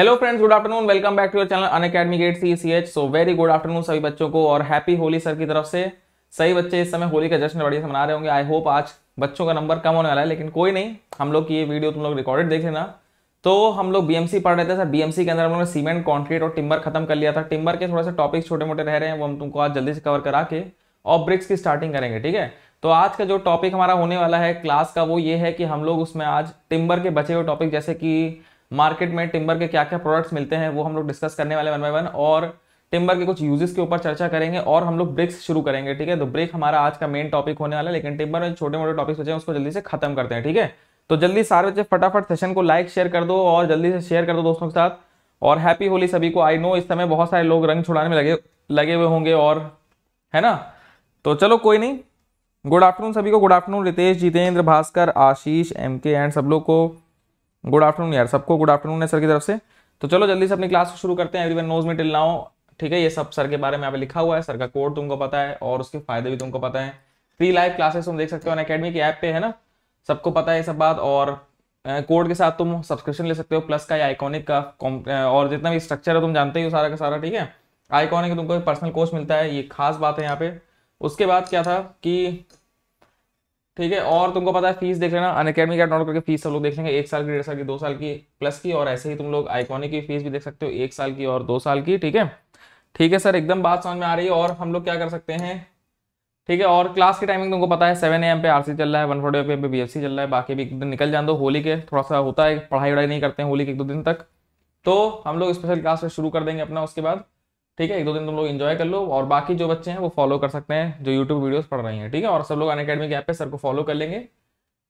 Hello friends good afternoon welcome back to your channel Unacademy GATE C C H so very good afternoon सभी बच्चों को और happy Holi sir की तरफ से सही बच्चे इस समय होली का जश्न बढ़िया से मना रहे होंगे आई होप आज बच्चों का नंबर कम होने वाला है लेकिन कोई नहीं हम लोग की ये वीडियो तुम लोग रिकॉर्डेड देख लेना तो हम लोग बी पढ़ रहे थे सर बी के अंदर हम लोगों ने सीमेंट कॉन्क्रीट और टिम्बर खत्म कर लिया था टिम्बर के थोड़ा सा टॉपिक्स छोटे मोटे रह रहे हैं वो हम तुमको आज जल्दी से कवर करा के और ब्रिक्स की स्टार्टिंग करेंगे ठीक है तो आज का जो टॉपिक हमारा होने वाला है क्लास का वो ये है कि हम लोग उसमें आज टिम्बर के बचे हुए टॉपिक जैसे कि मार्केट में टिम्बर के क्या क्या प्रोडक्ट्स मिलते हैं वो हम लोग डिस्कस करने वाले वन बाय वन और टिम्बर के कुछ यूजेस के ऊपर चर्चा करेंगे और हम लोग ब्रेक्स शुरू करेंगे ठीक है तो ब्रेक हमारा आज का मेन टॉपिक होने वाला है लेकिन टिम्बर में छोटे मोटे टॉपिक्स बचे हैं उसको जल्दी से खत्म करते हैं ठीक है तो जल्दी सारे बच्चे फटाफट सेशन को लाइक शेयर कर दो और जल्दी से शेयर कर दो दोस्तों के साथ और हैप्पी होली सभी को आई नो इस समय बहुत सारे लोग रंग छुड़ाने में लगे लगे हुए होंगे और है ना तो चलो कोई नहीं गुड आफ्टरनून सभी को good afternoon Ritesh Jitendra Bhaskar Ashish M K and सब लोग को गुड आफ्टरनून यार सबको गुड आफ्टरनून है सर की तरफ से तो चलो जल्दी से अपनी क्लास शुरू करते हैं everyone knows me till now ठीक है ये सब सर के बारे में यहाँ पे लिखा हुआ है सर का कोड तुमको पता है और उसके फायदे भी तुमको पता है फ्री लाइव क्लासेस तुम देख सकते हो अकेडमी के ऐप पे है ना सबको पता है ये सब बात और कोड के साथ तुम सब्सक्रिप्शन ले सकते हो प्लस का या आइकॉनिक का और जितना भी स्ट्रक्चर है तुम जानते ही हो सारा का सारा ठीक है आइकॉनिक तुमको पर्सनल कोर्स मिलता है ये खास बात है यहाँ पे उसके बाद क्या था कि ठीक है और तुमको पता है फीस देख लेना अन अकेडमी का डाउनलोड करके फीस सब लोग देख लेंगे एक साल की डेढ़ साल की दो साल की प्लस की और ऐसे ही तुम लोग आइकॉनिक की फीस भी देख सकते हो एक साल की और दो साल की ठीक है ठीक है सर एकदम बात समझ में आ रही है और हम लोग क्या कर सकते हैं ठीक है और क्लास की टाइमिंग तुमको पता है सेवन एम पे सी चल रहा है वन फोर्टी पे बी सी चल रहा है बाकी भी एक दिन निकल जान दो होली के थोड़ा सा होता है पढ़ाई वढ़ाई नहीं करते हैं होली के एक दो दिन तक तो हम लोग स्पेशल क्लास शुरू कर देंगे अपना उसके बाद ठीक है एक दो दिन तुम लोग इन्जॉय कर लो और बाकी जो बच्चे हैं वो फॉलो कर सकते हैं जो यूट्यूब वीडियोस पढ़ रहे हैं ठीक है और सब लोग अन अकेडमी ऐप पे सर को फॉलो कर लेंगे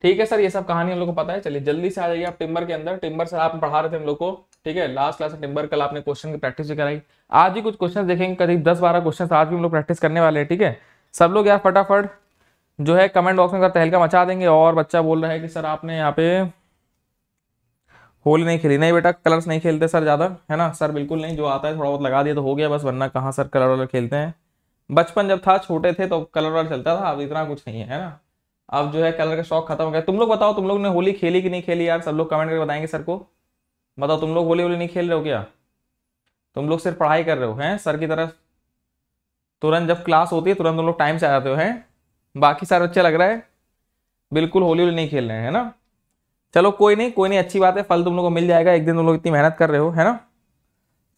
ठीक है सर ये सब कहानी हम लोग को पता है चलिए जल्दी से आ जाइए आप टिम्बर के अंदर टिम्बर सर आप पढ़ा रहे थे हम लोग को ठीक है लास्ट क्लास में टिम्बर कल आपने क्वेश्चन की प्रैक्टिस भी कराई आज ही कुछ क्वेश्चन देखेंगे करीब दस बारह क्वेश्चन आज भी हम लोग प्रैक्टिस करने वाले हैं ठीक है सब लोग यार फटाफट जो है कमेंट बॉक्स में तहलका मचा देंगे और बच्चा बोल रहा है कि सर आपने यहाँ पे होली नहीं खेली नहीं बेटा कलर्स नहीं खेलते सर ज़्यादा है ना सर बिल्कुल नहीं जो आता है थोड़ा बहुत लगा दिया तो हो गया बस वरना कहाँ सर कलर वालर खेलते हैं बचपन जब था छोटे थे तो कलर वालर चलता था अब इतना कुछ नहीं है ना अब जो है कलर का शौक खत्म हो गया तुम लोग बताओ तुम लोग ने होली खेली कि नहीं खेली यार सब लोग कमेंट करके बताएंगे सर को बताओ तुम लोग होली होली नहीं खेल रहे हो क्या तुम लोग सिर्फ पढ़ाई कर रहे हो हैं सर की तरफ तुरंत जब क्लास होती है तुरंत तुम लोग टाइम से आ जाते हो हैं बाकी सारे अच्छा लग रहा है बिल्कुल होली होली नहीं खेल रहे हैं ना चलो कोई नहीं कोई नहीं अच्छी बात है फल तुम लोग को मिल जाएगा एक दिन तुम लोग इतनी मेहनत कर रहे हो है ना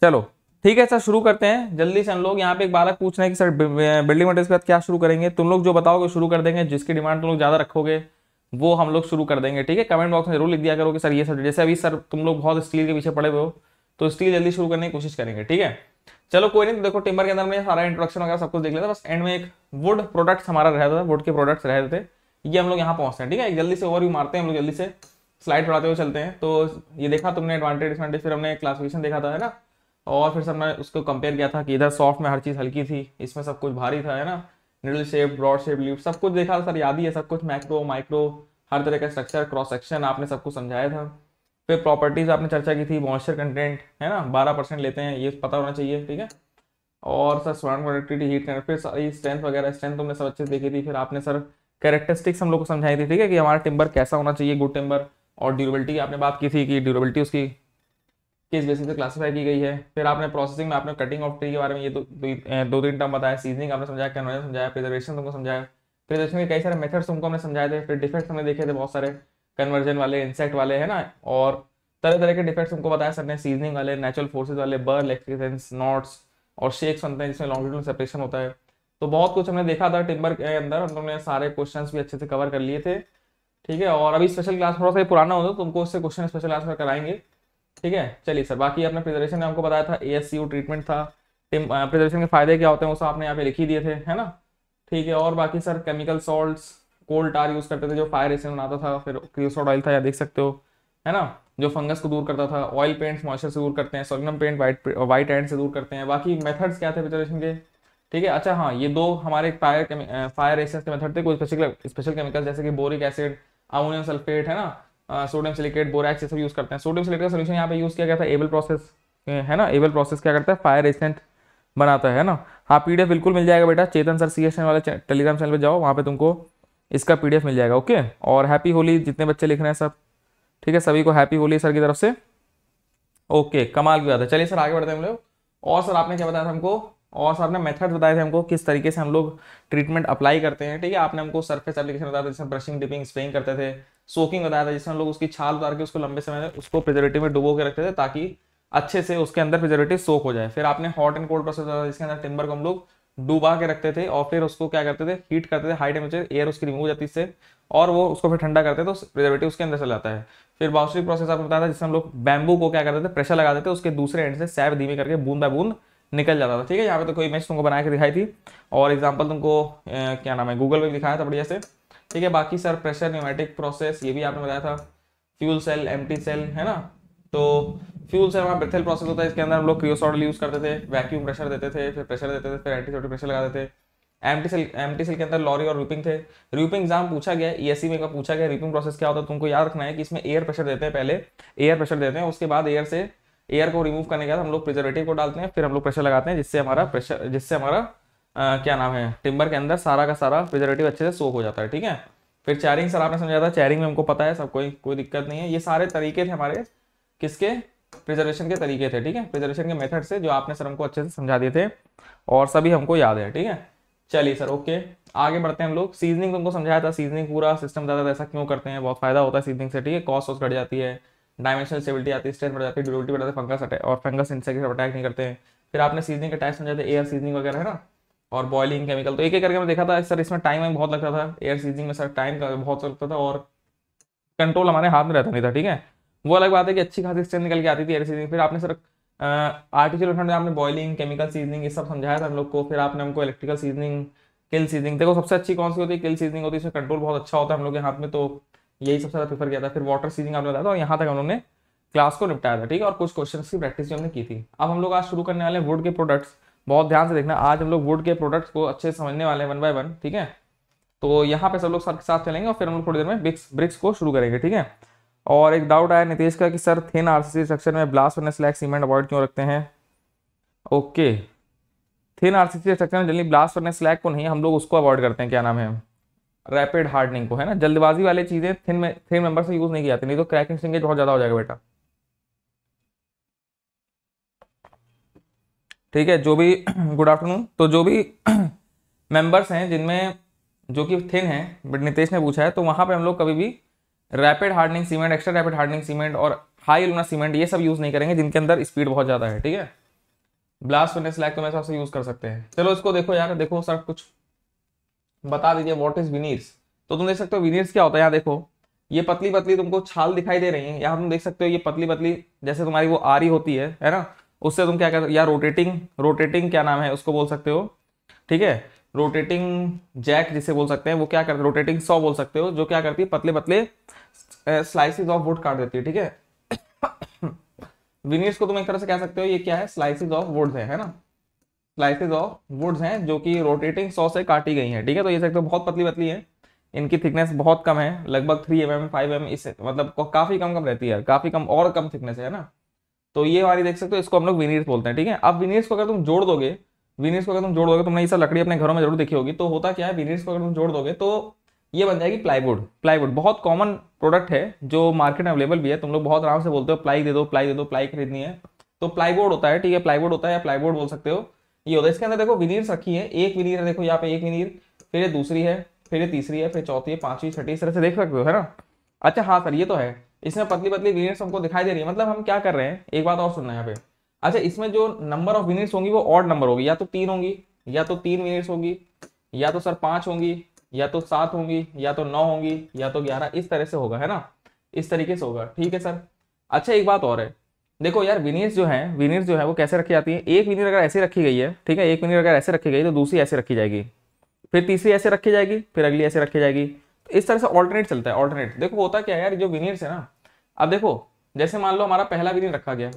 चलो ठीक है सर शुरू करते हैं जल्दी से हम लोग यहाँ पे एक बालक पूछ रहे हैं कि सर बिल्डिंग मटेरियल के बाद क्या शुरू करेंगे तुम लोग जो बताओगे शुरू कर देंगे जिसकी डिमांड तुम लोग ज़्यादा रखोगे वो हम लोग शुरू कर देंगे ठीक है कमेंट बॉक्स में जरूर लिख दिया करो कि सर ये सर जैसे अभी सर तुम लोग बहुत स्टील के पीछे पड़े हुए हो तो स्टील जल्दी शुरू करने की कोशिश करेंगे ठीक है चलो कोई नहीं तो देखो टिम्बर के अंदर में सारा इंट्रोडक्शन वगैरह सब कुछ देख लेता बस एंड में एक वुड प्रोडक्ट्स हमारा रहता था वुड के प्रोडक्ट्स रहते थे ये हम लोग यहाँ पहुंचते हैं ठीक है जल्दी से ओवर मारते हैं हम लोग जल्दी से स्लाइड पढ़ाते हुए चलते हैं तो ये देखा तुमने एडवांटेज डिसवांटेज फिर हमने क्लासिफिकेशन देखा था है ना और फिर हमने उसको कंपेयर किया था कि इधर सॉफ्ट में हर चीज़ हल्की थी इसमें सब कुछ भारी था है ना needle shape broad shape leave सब कुछ देखा था सर याद ही है सब कुछ मैक्रो माइक्रो हर तरह का स्ट्रक्चर क्रॉस सेक्शन आपने सबको समझाया था फिर प्रॉपर्टीज़ आपने चर्चा की थी मॉइस्चर कंटेंट है ना बारह परसेंट लेते हैं ये पता होना चाहिए ठीक है और सर स्वर्ण प्रोडक्टिविटी हीट करंट फिर सारी स्ट्रेंथ वगैरह स्ट्रेंथ तुमने सब अच्छे से देखी थी फिर आपने सर कैरेक्टरिस्टिक्स हम लोग को समझाई थी ठीक है कि हमारा टिम्बर कैसा होना चाहिए गुड टिम्बर और ड्यूरेबिलिटी आपने बात की थी कि ड्यूरेबिलिटी उसकी किस बेसिस से क्लासीफाई की गई है फिर आपने प्रोसेसिंग में आपने कटिंग ऑफ ट्री के बारे में ये दो दो तीन टर्म बताया सीजनिंग आपने समझाया कन्वर्जन समझाया प्रिजर्वेशन तुमको समझाया प्रिजर्वेशन के कई सारे मेथड्स तुमको हमने समझाए थे फिर डिफेक्ट्स हमने देखे थे बहुत सारे कन्वर्जन वाले इंसेक्ट वाले है ना और तरह तरह के डिफेक्ट्स तुमको बताया सर ने सीजनिंग वाले नेचुरल फोर्सेज वाले बर्ल एक्सपीरियंस नॉट्स और शेक्स बनते हैं जिसमें लॉन्गिट्यूड सेपरेशन होता है तो बहुत कुछ हमने देखा था टिम्बर के अंदर हमने सारे क्वेश्चन भी अच्छे से कवर कर लिए थे ठीक है और अभी स्पेशल क्लास थोड़ा सा पुराना हो तो तुमको उससे क्वेश्चन स्पेशल क्लास में कराएंगे ठीक है चलिए सर बाकी अपने प्रिजर्वेशन में आपको बताया था ए ट्रीटमेंट था प्रिजर्वेशन के फायदे क्या होते हैं वो सब आपने यहाँ पे लिख ही दिए थे है ना ठीक है और बाकी sir chemical salt cold tar use करते थे जो फायर एसन बनाता था फिर क्रियोसोड ऑयल था या देख सकते हो है ना जो फंगस को दूर करता था ऑयल पेंट्स मॉइस्चर से दूर करते हैं Solignum paint white white and से दूर करते हैं बाकी मेथड्स क्या थे प्रिजर्वेशन के ठीक है अच्छा हाँ ये दो हमारे फायर फायर एसेंस के मेथड थे कोई स्पेशल स्पेशल केमिकल जैसे कि बोरिक एसिड अमोनियम सल्फेट है ना सोडियम सिलिकेट बोरैक्स ये सब यूज़ करते हैं सोडियम सिलिकेट का सोल्यूशन यहाँ पे यूज़ किया गया था एबल प्रोसेस है ना एबल प्रोसेस क्या करता है फायर एसेंट बनाता है ना हाँ पी बिल्कुल मिल जाएगा बेटा चेतन सर सी वाले टेलीग्राम चैनल पर जाओ वहाँ पर तुमको इसका पी मिल जाएगा ओके और हैप्पी होली जितने बच्चे लिख रहे हैं सब ठीक है सभी को हैप्पी होली सर की तरफ से ओके कमाल की बात है चलिए सर आगे बढ़ते हैं हम लोग और सर आपने क्या बताया था हमको और साहब ने मेथड्स बताए थे हमको किस तरीके से हम लोग ट्रीटमेंट अप्लाई करते हैं ठीक है आपने हमको सरफेस एप्लीकेशन बताया था जिसमें ब्रशिंग डिपिंग स्प्रेइंग करते थे सोकिंग बताया था जिसमें हम लोग उसकी छाल उतार के उसको लंबे समय उसको प्रिजर्वेटिव में डुबो के रखते थे ताकि अच्छे से उसके अंदर प्रिजर्वेटिव सोक हो जाए फिर आपने हॉट एंड कोल्ड प्रोसेस बताया जिसके अंदर टिम्बर को हम लोग डुबा के रखते थे और फिर उसको क्या करते थे हीट करते थे हाई टेम्परेचर एयर उसकी रिमूव जाती इससे और वो उसको फिर ठंडा करते थे तो प्रिजर्वेटिव उसके अंदर चला जाता है फिर बाउसरी प्रोसेस आपको बताया था जिसमें हम लोग बैम्बू को क्या करते थे प्रेशर लगा थे उसके दूसरे एंड से सैब धीमे करके बूंद बाय बूंद निकल जाता था ठीक है यहाँ पे तो कोई इमेज तुमको बना के दिखाई थी और एग्जाम्पल तुमको ए, क्या नाम है गूगल पे दिखाया था बढ़िया से ठीक है बाकी सर प्रेशर न्यूमेटिक प्रोसेस ये भी आपने बताया था फ्यूल सेल एम सेल है ना तो फ्यूल सेल वहाँ ब्रथेल प्रोसेस होता है इसके अंदर हम लोग क्रियोसॉडल यूज़ करते थे वैक्यूम प्रेशर देते थे फिर प्रेशर देते थे फिर एंटी प्रेशर लगाते थे एम सेल एम सेल के अंदर लॉरी और रूपिंग थे रूपिंग एग्जाम पूछा गया ई e में का पूछा गया रूपिंग प्रोसेस क्या होता है तुमको याद रखना है कि इसमें एयर प्रेशर देते हैं पहले एयर प्रेशर देते हैं उसके बाद एयर से एयर को रिमूव करने के बाद हम लोग प्रिजर्वेटिव को डालते हैं फिर हम लोग प्रेशर लगाते हैं जिससे हमारा प्रेशर जिससे हमारा आ, क्या नाम है टिम्बर के अंदर सारा का सारा प्रिजर्वेटिव अच्छे से सोख हो जाता है ठीक है फिर चैरिंग सर आपने समझाया था चैरिंग में हमको पता है सब कोई कोई दिक्कत नहीं है ये सारे तरीके थे हमारे किसके प्रिजर्वेशन के तरीके थे ठीक है प्रिजर्वेशन के मेथड से जो आपने सर हमको अच्छे से समझा दिए थे और सभी हमको याद है ठीक है चलिए सर ओके आगे बढ़ते हैं हम लोग सीजनिंग तुमको समझाया था सीजनिंग पूरा सिस्टम ज़्यादा ऐसा क्यों करते हैं बहुत फायदा होता है सीजनिंग से ठीक है कॉस्ट वॉस्ट घट जाती है डायमेंशनल स्टेबिलिटी आती है स्ट्रेंथ बढ़ जाती है ड्यूरेबिलिटी बढ़ जाती है फंगस और फंगस इंसेक्ट अटैक नहीं करते हैं फिर आपने सीजनिंग के टाइम समझाते एयर सीजनिंग वगैरह है ना और बॉइलिंग केमिकल तो एक एक करके मैं देखा था सर इसमें टाइम बहुत लगता था एयर सीजनिंग में सर टाइम बहुत लगता था और कंट्रोल हमारे हाथ में रहता नहीं था ठीक है वो अलग बात है कि अच्छी खासी स्ट्रेंथ निकल के आती थी एयर सीजनिंग फिर आपने सर आर्टिफिशियल में आपने बॉइलिंग केमिकल सीजनिंग ये सब समझाया था हम लोग को फिर आपने हमको इलेक्ट्रिकल सीजनिंग किल सीजनिंग देखो सबसे अच्छी कौन सी होती है किल सीजनिंग होती है इसमें कंट्रोल बहुत अच्छा होता है हम लोग के हाथ में तो यही सबसे ज़्यादा प्रीफर किया था फिर वाटर सीजिंग आपने बताया था और यहाँ तक हम ने क्लास को निपटाया था ठीक है और कुछ क्वेश्चन की प्रैक्टिस भी हमने की थी अब हम लोग आज शुरू करने वाले हैं वुड के प्रोडक्ट्स बहुत ध्यान से देखना आज हम लोग वुड के प्रोडक्ट्स को अच्छे से समझने वाले हैं वन बाय वन ठीक है तो यहाँ पे सब लोग सबके साथ चलेंगे और फिर हम लोग थोड़ी देर में ब्रिक्स ब्रिक्स को शुरू करेंगे ठीक है और एक डाउट आया नितेश का कि सर थिन आरसीसी स्ट्रक्चर में blast one slag cement avoid क्यों रखते हैं ओके थिन आरसीसी स्ट्रक्चर में जल्दी ब्लास्ट होने स्लैग को नहीं हम लोग उसको अवॉइड करते हैं क्या नाम है रैपिड हार्डनिंग को है ना जल्दबाजी वाली चीज़ें थिन में थिन मेंबर से यूज़ नहीं की जाती नहीं तो क्रैकिंग सिंगेज बहुत ज़्यादा हो जाएगा बेटा ठीक है जो भी गुड आफ्टरनून तो जो भी मेंबर्स हैं जिनमें जो कि थिन है बट नितेश ने पूछा है तो वहां पे हम लोग कभी भी rapid hardening cement extra rapid hardening cement और हाई लूना सीमेंट ये सब यूज़ नहीं करेंगे जिनके अंदर स्पीड बहुत ज़्यादा है ठीक है ब्लास्ट होने स्लैग तो मेरे हिसाब से यूज़ कर सकते हैं चलो इसको देखो यार देखो सर कुछ बता दीजिए वॉट इज विनीर्स तो तुम देख सकते हो विनीर्स क्या होता है यहाँ देखो ये पतली पतली तुमको छाल दिखाई दे रही है यहाँ तुम देख सकते हो ये पतली पतली जैसे तुम्हारी वो आरी होती है है ना उससे तुम क्या कर या रोटेटिंग रोटेटिंग क्या नाम है उसको बोल सकते हो ठीक है रोटेटिंग जैक जिसे बोल सकते हैं वो क्या करते रोटेटिंग सॉ बोल सकते हो जो क्या करती है पतले पतले स्लाइसिस ऑफ वुड काट देती है ठीक है विनीर्स को तुम एक तरह से कह सकते हो ये क्या है स्लाइसिस ऑफ वुड है ना स्लाइसेज ऑफ वुड्स हैं जो कि रोटेटिंग सॉ से काटी गई हैं ठीक है तो ये सकते हो बहुत पतली पतली है इनकी थिकनेस बहुत कम है लगभग three M M five M इस मतलब काफ़ी कम कम रहती है काफ़ी कम और कम थिकनेस है ना तो ये वाली देख सकते हो इसको हम लोग विनीर्स बोलते हैं ठीक है अब विनीर्स को अगर तुम जोड़ दोगे विनीर्स को अगर तुम जोड़ दोगे तुमने ये सब लकड़ी अपने घरों में जरूर देखी होगी तो होता क्या है विनीर्स को अगर तुम जोड़ दोगे तो ये बन जाएगी प्लाईवुड प्लाईवुड बहुत कॉमन प्रोडक्ट है जो मार्केट में अवेलेबल भी है तुम लोग बहुत आराम से बोलते हो प्लाई दे दो प्लाई दे दो प्लाई खरीदनी है तो प्लाईवुड होता है ठीक है प्लाईवुड होता है या प्लाईवुड बोल सकते हो ये होता है इसके अंदर देखो विनीर रखी है एक विनीर है देखो यहाँ पे एक विनीर फिर ये दूसरी है फिर ये तीसरी है फिर चौथी है पांचवी छठी इस तरह से देख सकते हो है ना अच्छा हाँ सर ये तो है इसमें पतली पतली विनीर हमको दिखाई दे रही है मतलब हम क्या कर रहे हैं एक बात और सुनना यहाँ पे अच्छा इसमें जो नंबर ऑफ विनीर्स होंगी वो ऑड नंबर होगी या तो तीन होंगी या तो तीन विनीर्स होगी या तो सर पांच होंगी या तो सात होंगी या तो नौ होंगी या तो ग्यारह इस तरह से होगा है ना इस तरीके से होगा ठीक है सर अच्छा एक बात और है देखो यार विनियर्स जो है विनियर्स जो है वो कैसे रखी जाती है एक विनियर अगर ऐसे रखी गई है ठीक है एक विनियर अगर ऐसे रखी गई तो दूसरी ऐसे रखी जाएगी फिर तीसरी ऐसे रखी जाएगी फिर अगली ऐसे रखी जाएगी तो इस तरह से ऑल्टरनेट चलता है ऑल्टरनेट देखो होता क्या है यार जो विनियर्स है ना अब देखो जैसे मान लो हमारा पहला विनियर रखा गया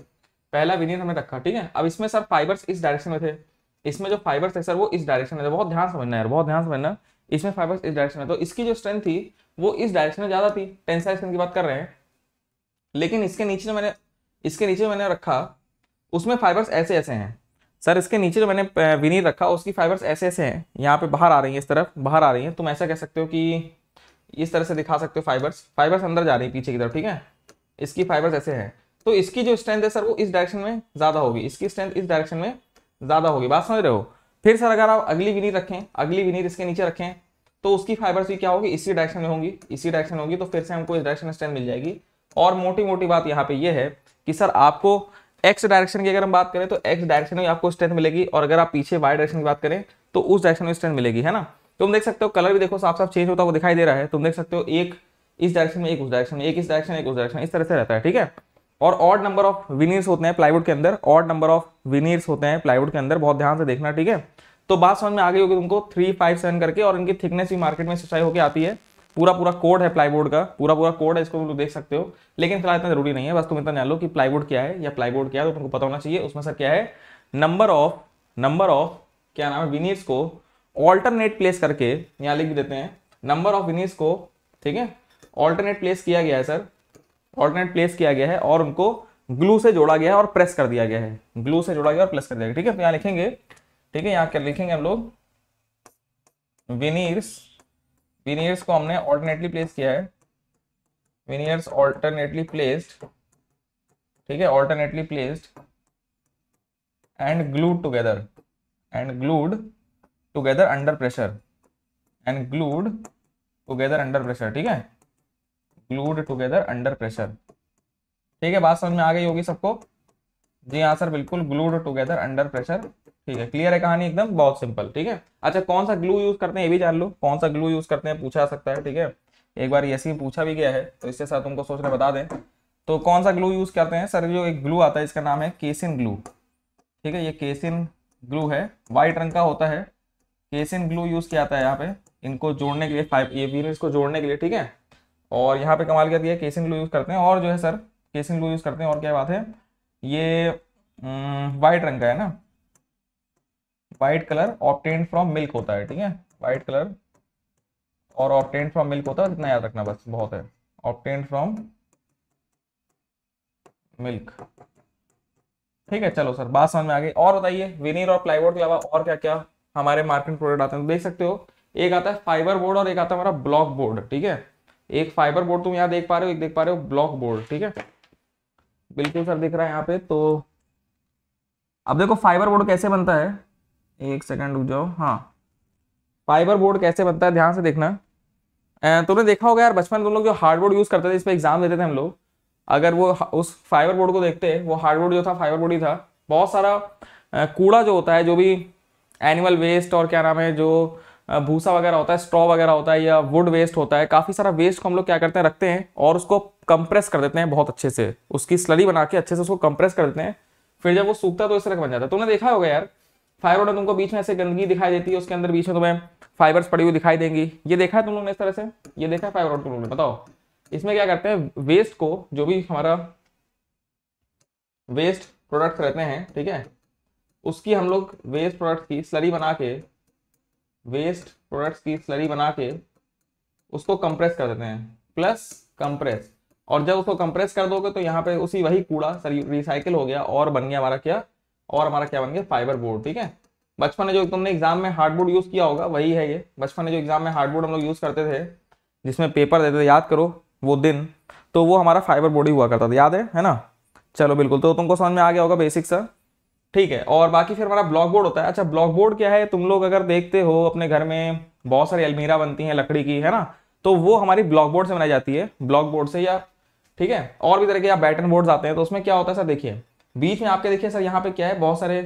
पहला विनियर हमने रखा ठीक है अब इसमें सर फाइबर्स इस डायरेक्शन में थे इसमें जो फाइबर्स थे सर वो इस डायरेक्शन में थे बहुत ध्यान समझना यार बहुत ध्यान समझना इसमें फाइबर्स इस डायरेक्शन में तो इसकी जो स्ट्रेंथ थी वो इस डायरेक्शन में ज़्यादा थी टेंसाइल स्ट्रेंथ की बात कर रहे हैं लेकिन इसके नीचे मैंने इसके नीचे मैंने रखा उसमें फाइबर्स ऐसे ऐसे हैं सर इसके नीचे जो मैंने विनीर रखा उसकी फाइबर्स ऐसे ऐसे हैं यहाँ पे बाहर आ रही है इस तरफ बाहर आ रही है तुम ऐसा कह सकते हो कि इस तरह से दिखा सकते हो फाइबर्स फाइबर्स अंदर जा रही है पीछे की तरफ ठीक है इसकी फाइबर्स ऐसे हैं तो इसकी जो स्ट्रेंथ है सर वो इस डायरेक्शन में ज़्यादा होगी इसकी स्ट्रेंथ इस डायरेक्शन में ज़्यादा होगी बात समझ रहे हो फिर सर अगर आप अगली विनीर रखें अगली विनीर इसके नीचे रखें तो उसकी फाइबर्स भी क्या होगी इसी डायरेक्शन में होंगी इसी डायरेक्शन होगी तो फिर से हमको इस डायरेक्शन में स्ट्रेंथ मिल जाएगी और मोटी मोटी बात यहाँ पे ये है कि सर आपको एक्स डायरेक्शन की अगर हम बात करें तो एक्स डायरेक्शन में आपको स्ट्रेंथ मिलेगी और अगर आप पीछे वाई डायरेक्शन की बात करें तो उस डायरेक्शन में स्ट्रेंथ मिलेगी है ना तुम तो देख सकते हो कलर भी देखो साफ साफ चेंज होता हुआ दिखाई दे रहा है तुम तो देख सकते हो एक इस डायरेक्शन में एक उस डायरेक्शन में एक इस डायरेक्शन एक उस डायरेक्शन इस तरह से रहता है ठीक है और ऑड नंबर ऑफ विनियर्स होते हैं प्लाईवुड के अंदर ऑड नंबर ऑफ विनियर्स होते हैं प्लाईवुड के अंदर बहुत ध्यान से देखना ठीक है तो बात समझ में आ गई होगी तुमको थ्री फाइव सेवन करके और इनकी थिकनेस भी मार्केट में सच्चाई होकर आती है पूरा पूरा कोड है प्लाईवुड का पूरा पूरा कोड है इसको तुम लोग देख सकते हो लेकिन फिलहाल इतना जरूरी नहीं है बस तुम इतना जान लो कि प्लाईवुड क्या है या प्लाईवुड क्या है तो तुमको पता होना चाहिए उसमें सर क्या है नंबर ऑफ नंबर ऑफ क्या नाम है विनीस को ऑल्टरनेट प्लेस करके यहाँ लिख देते हैं नंबर ऑफ विनीस को ठीक है ऑल्टरनेट प्लेस किया गया है सर ऑल्टरनेट प्लेस किया गया है और उनको ग्लू से जोड़ा गया है और प्रेस कर दिया गया है ग्लू से जोड़ा गया और प्लस कर दिया गया ठीक है तो यहाँ लिखेंगे ठीक है यहाँ क्या लिखेंगे हम लोग विनीस विनियर्स को हमने ऑल्टरनेटली प्लेस किया है विनियर्स ऑल्टरनेटली प्लेस्ड ठीक है alternately placed and glued together and glued together under pressure and glued together under pressure ठीक है ग्लूड टुगेदर अंडर प्रेशर ठीक है बात समझ में आ गई होगी सबको जी हाँ सर बिल्कुल ग्लूड टुगेदर अंडर प्रेशर ठीक है क्लियर है कहानी एकदम बहुत सिंपल ठीक है अच्छा कौन सा ग्लू यूज करते हैं ये भी जान लो कौन सा ग्लू यूज करते हैं पूछा जा सकता है ठीक है एक बार ऐसे ही पूछा भी गया है तो इससे साथ तुमको सोचने बता दें तो कौन सा ग्लू यूज करते हैं सर जो एक ग्लू आता है इसका नाम है केसिन ग्लू ठीक है ये केसिन ग्लू है वाइट रंग का होता है केसिन ग्लू यूज किया जाता है यहाँ पे इनको जोड़ने के लिए फाइव ये यूनिट्स को जोड़ने के लिए ठीक है और यहाँ पे कमाल कर दिया केसिन ग्लू यूज करते हैं और जो है सर केसिन ग्लू यूज करते हैं और क्या बात है ये वाइट हम्म, रंग का है ना white colour obtain from milk होता है ठीक है व्हाइट कलर और ऑप्टेन फ्रॉम मिल्क होता है इतना याद रखना बस बहुत है ऑप्टेन फ्रॉम मिल्क ठीक है चलो सर बात समझ में आ गई और बताइए विनीर और प्लाईवुड के अलावा और क्या क्या हमारे मार्केट प्रोडक्ट आते हैं तो देख सकते हो एक आता है फाइबर बोर्ड और एक आता है हमारा ब्लॉक बोर्ड ठीक है एक फाइबर बोर्ड तुम यहाँ देख पा रहे हो एक देख पा रहे हो ब्लॉक बोर्ड ठीक है बिल्कुल सर दिख रहा है यहाँ पे तो अब देखो फाइबर बोर्ड कैसे बनता है एक सेकंड रुक जाओ हाँ फाइबर बोर्ड कैसे बनता है ध्यान से देखना तुमने देखा होगा यार बचपन में तुम लोग जो हार्ड बोर्ड यूज करते थे इस पर एग्जाम देते थे हम लोग अगर वो उस फाइबर बोर्ड को देखते वो हार्ड बोर्ड जो था फाइबर बोर्ड ही था बहुत सारा कूड़ा जो होता है जो भी एनिमल वेस्ट और क्या नाम है जो भूसा वगैरह होता है स्ट्रॉ वगैरह होता है या वुड वेस्ट होता है काफ़ी सारा वेस्ट को हम लोग क्या करते हैं रखते हैं और उसको कंप्रेस कर देते हैं बहुत अच्छे से उसकी स्लरी बना के अच्छे से उसको कंप्रेस कर देते हैं फिर जब वो सूखता है तो इस तरह बन जाता है तुमने देखा होगा यार फाइबर में तुमको बीच में ऐसे गंदगी दिखाई देती है उसके अंदर बीच में तुम्हें फाइबर्स पड़ी हुई दिखाई देंगी ये देखा है तुम लोगों ने इस तरह से ये देखा है फाइबर तुम ने बताओ इसमें क्या करते हैं वेस्ट को जो भी हमारा वेस्ट प्रोडक्ट रहते हैं ठीक है उसकी हम लोग वेस्ट प्रोडक्ट की स्लरी बना के वेस्ट प्रोडक्ट्स की स्लरी बना के उसको कंप्रेस कर देते हैं प्लस कंप्रेस और जब उसको कंप्रेस कर दोगे तो यहाँ पे उसी वही कूड़ा रिसाइकिल हो गया और बन गया हमारा क्या और हमारा क्या बन गया फाइबर बोर्ड ठीक है बचपन में जो तुमने एग्जाम में हार्डबोर्ड यूज किया होगा वही है ये बचपन में जो एग्जाम में हार्डबोर्ड हम लोग यूज करते थे जिसमें पेपर देते थे याद करो वो दिन तो वो हमारा फाइबर बोर्ड ही हुआ करता था याद है है ना चलो बिल्कुल तो तुमको समझ में आ गया होगा बेसिक सा ठीक है और बाकी फिर हमारा ब्लॉक बोर्ड होता है अच्छा ब्लॉक बोर्ड क्या है तुम लोग अगर देखते हो अपने घर में बहुत सारी अलमीरा बनती हैं लकड़ी की है ना तो वो हमारी ब्लॉक बोर्ड से बनाई जाती है ब्लॉक बोर्ड से या ठीक है और भी तरह के या बैटन बोर्ड आते हैं तो उसमें क्या होता है सर देखिए बीच में आपके देखिए सर यहाँ पे क्या है बहुत सारे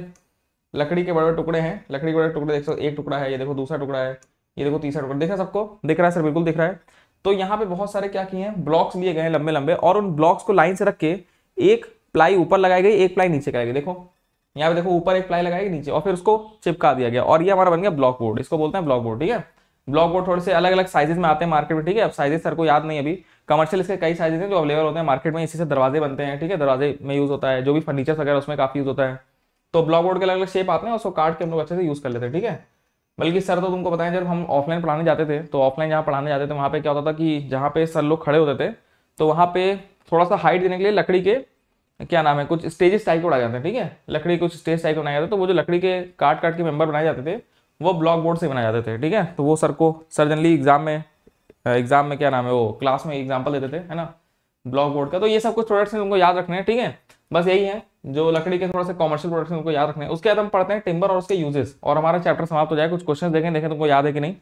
लकड़ी के बड़े बड़े टुकड़े हैं लकड़ी के बड़े टुकड़े देख सकते एक टुकड़ा है ये देखो दूसरा टुकड़ा है ये देखो तीसरा टुकड़ा देखा सबको दिख रहा है सर बिल्कुल दिख रहा है तो यहाँ पे बहुत सारे क्या किए हैं ब्लॉक्स लिए गए हैं लंबे लंबे और उन ब्लॉक्स को लाइन से रख के एक प्लाई ऊपर लगाई गई एक प्लाई नीचे कराई गई देखो यहाँ पे देखो ऊपर एक प्लाई लगाई नीचे और फिर उसको चिपका दिया गया और ये हमारा बन गया ब्लॉक बोर्ड इसको बोलते हैं ब्लॉक बोर्ड ठीक है ब्लॉक बोर्ड थोड़े से अलग अलग साइजेस में आते हैं मार्केट में ठीक है अब साइजेस सर को याद नहीं अभी कमर्शियल इसके कई साइज हैं जो अवेलेबल होते हैं मार्केट में इसी से दरवाजे बनते हैं ठीक है दरवाजे में यूज़ होता है जो भी फर्नीचर वगैरह उसमें काफ़ी यूज़ होता है तो ब्लॉक बोर्ड के अलग अलग शेप आते हैं उसको काट के हम लोग अच्छे से यूज़ कर लेते हैं ठीक है बल्कि सर तो तुमको बताएं जब हम ऑफलाइन पढ़ाने जाते थे तो ऑफलाइन जहाँ पढ़ाने जाते थे वहाँ पे क्या होता था कि जहाँ पे सर लोग खड़े होते थे तो वहाँ पे थोड़ा सा हाइट देने के लिए लकड़ी के क्या नाम है कुछ स्टेजेस टाइप के बनाए जाते हैं ठीक है लकड़ी कुछ स्टेज टाइप के बनाए जाते तो वो जो लकड़ी के काट काट के मेम्बर बनाए जाते थे वो ब्लॉक बोर्ड से बनाए जाते थे ठीक है तो वो सर को सर जनरली एग्जाम में एग्जाम में क्या नाम है वो क्लास में एग्जाम्पल देते थे है ना ब्लॉक बोर्ड का तो ये सब कुछ प्रोडक्ट्स हैं उनको याद रखने हैं ठीक है बस यही है जो लकड़ी के थोड़ा सा कॉमर्शियल प्रोडक्ट्स उनको याद रखने हैं उसके बाद हम पढ़ते हैं टिम्बर हाउस के यूजेस और हमारा चैप्टर समाप्त हो जाए कुछ क्वेश्चन देखें देखें तुमको याद है कि नहीं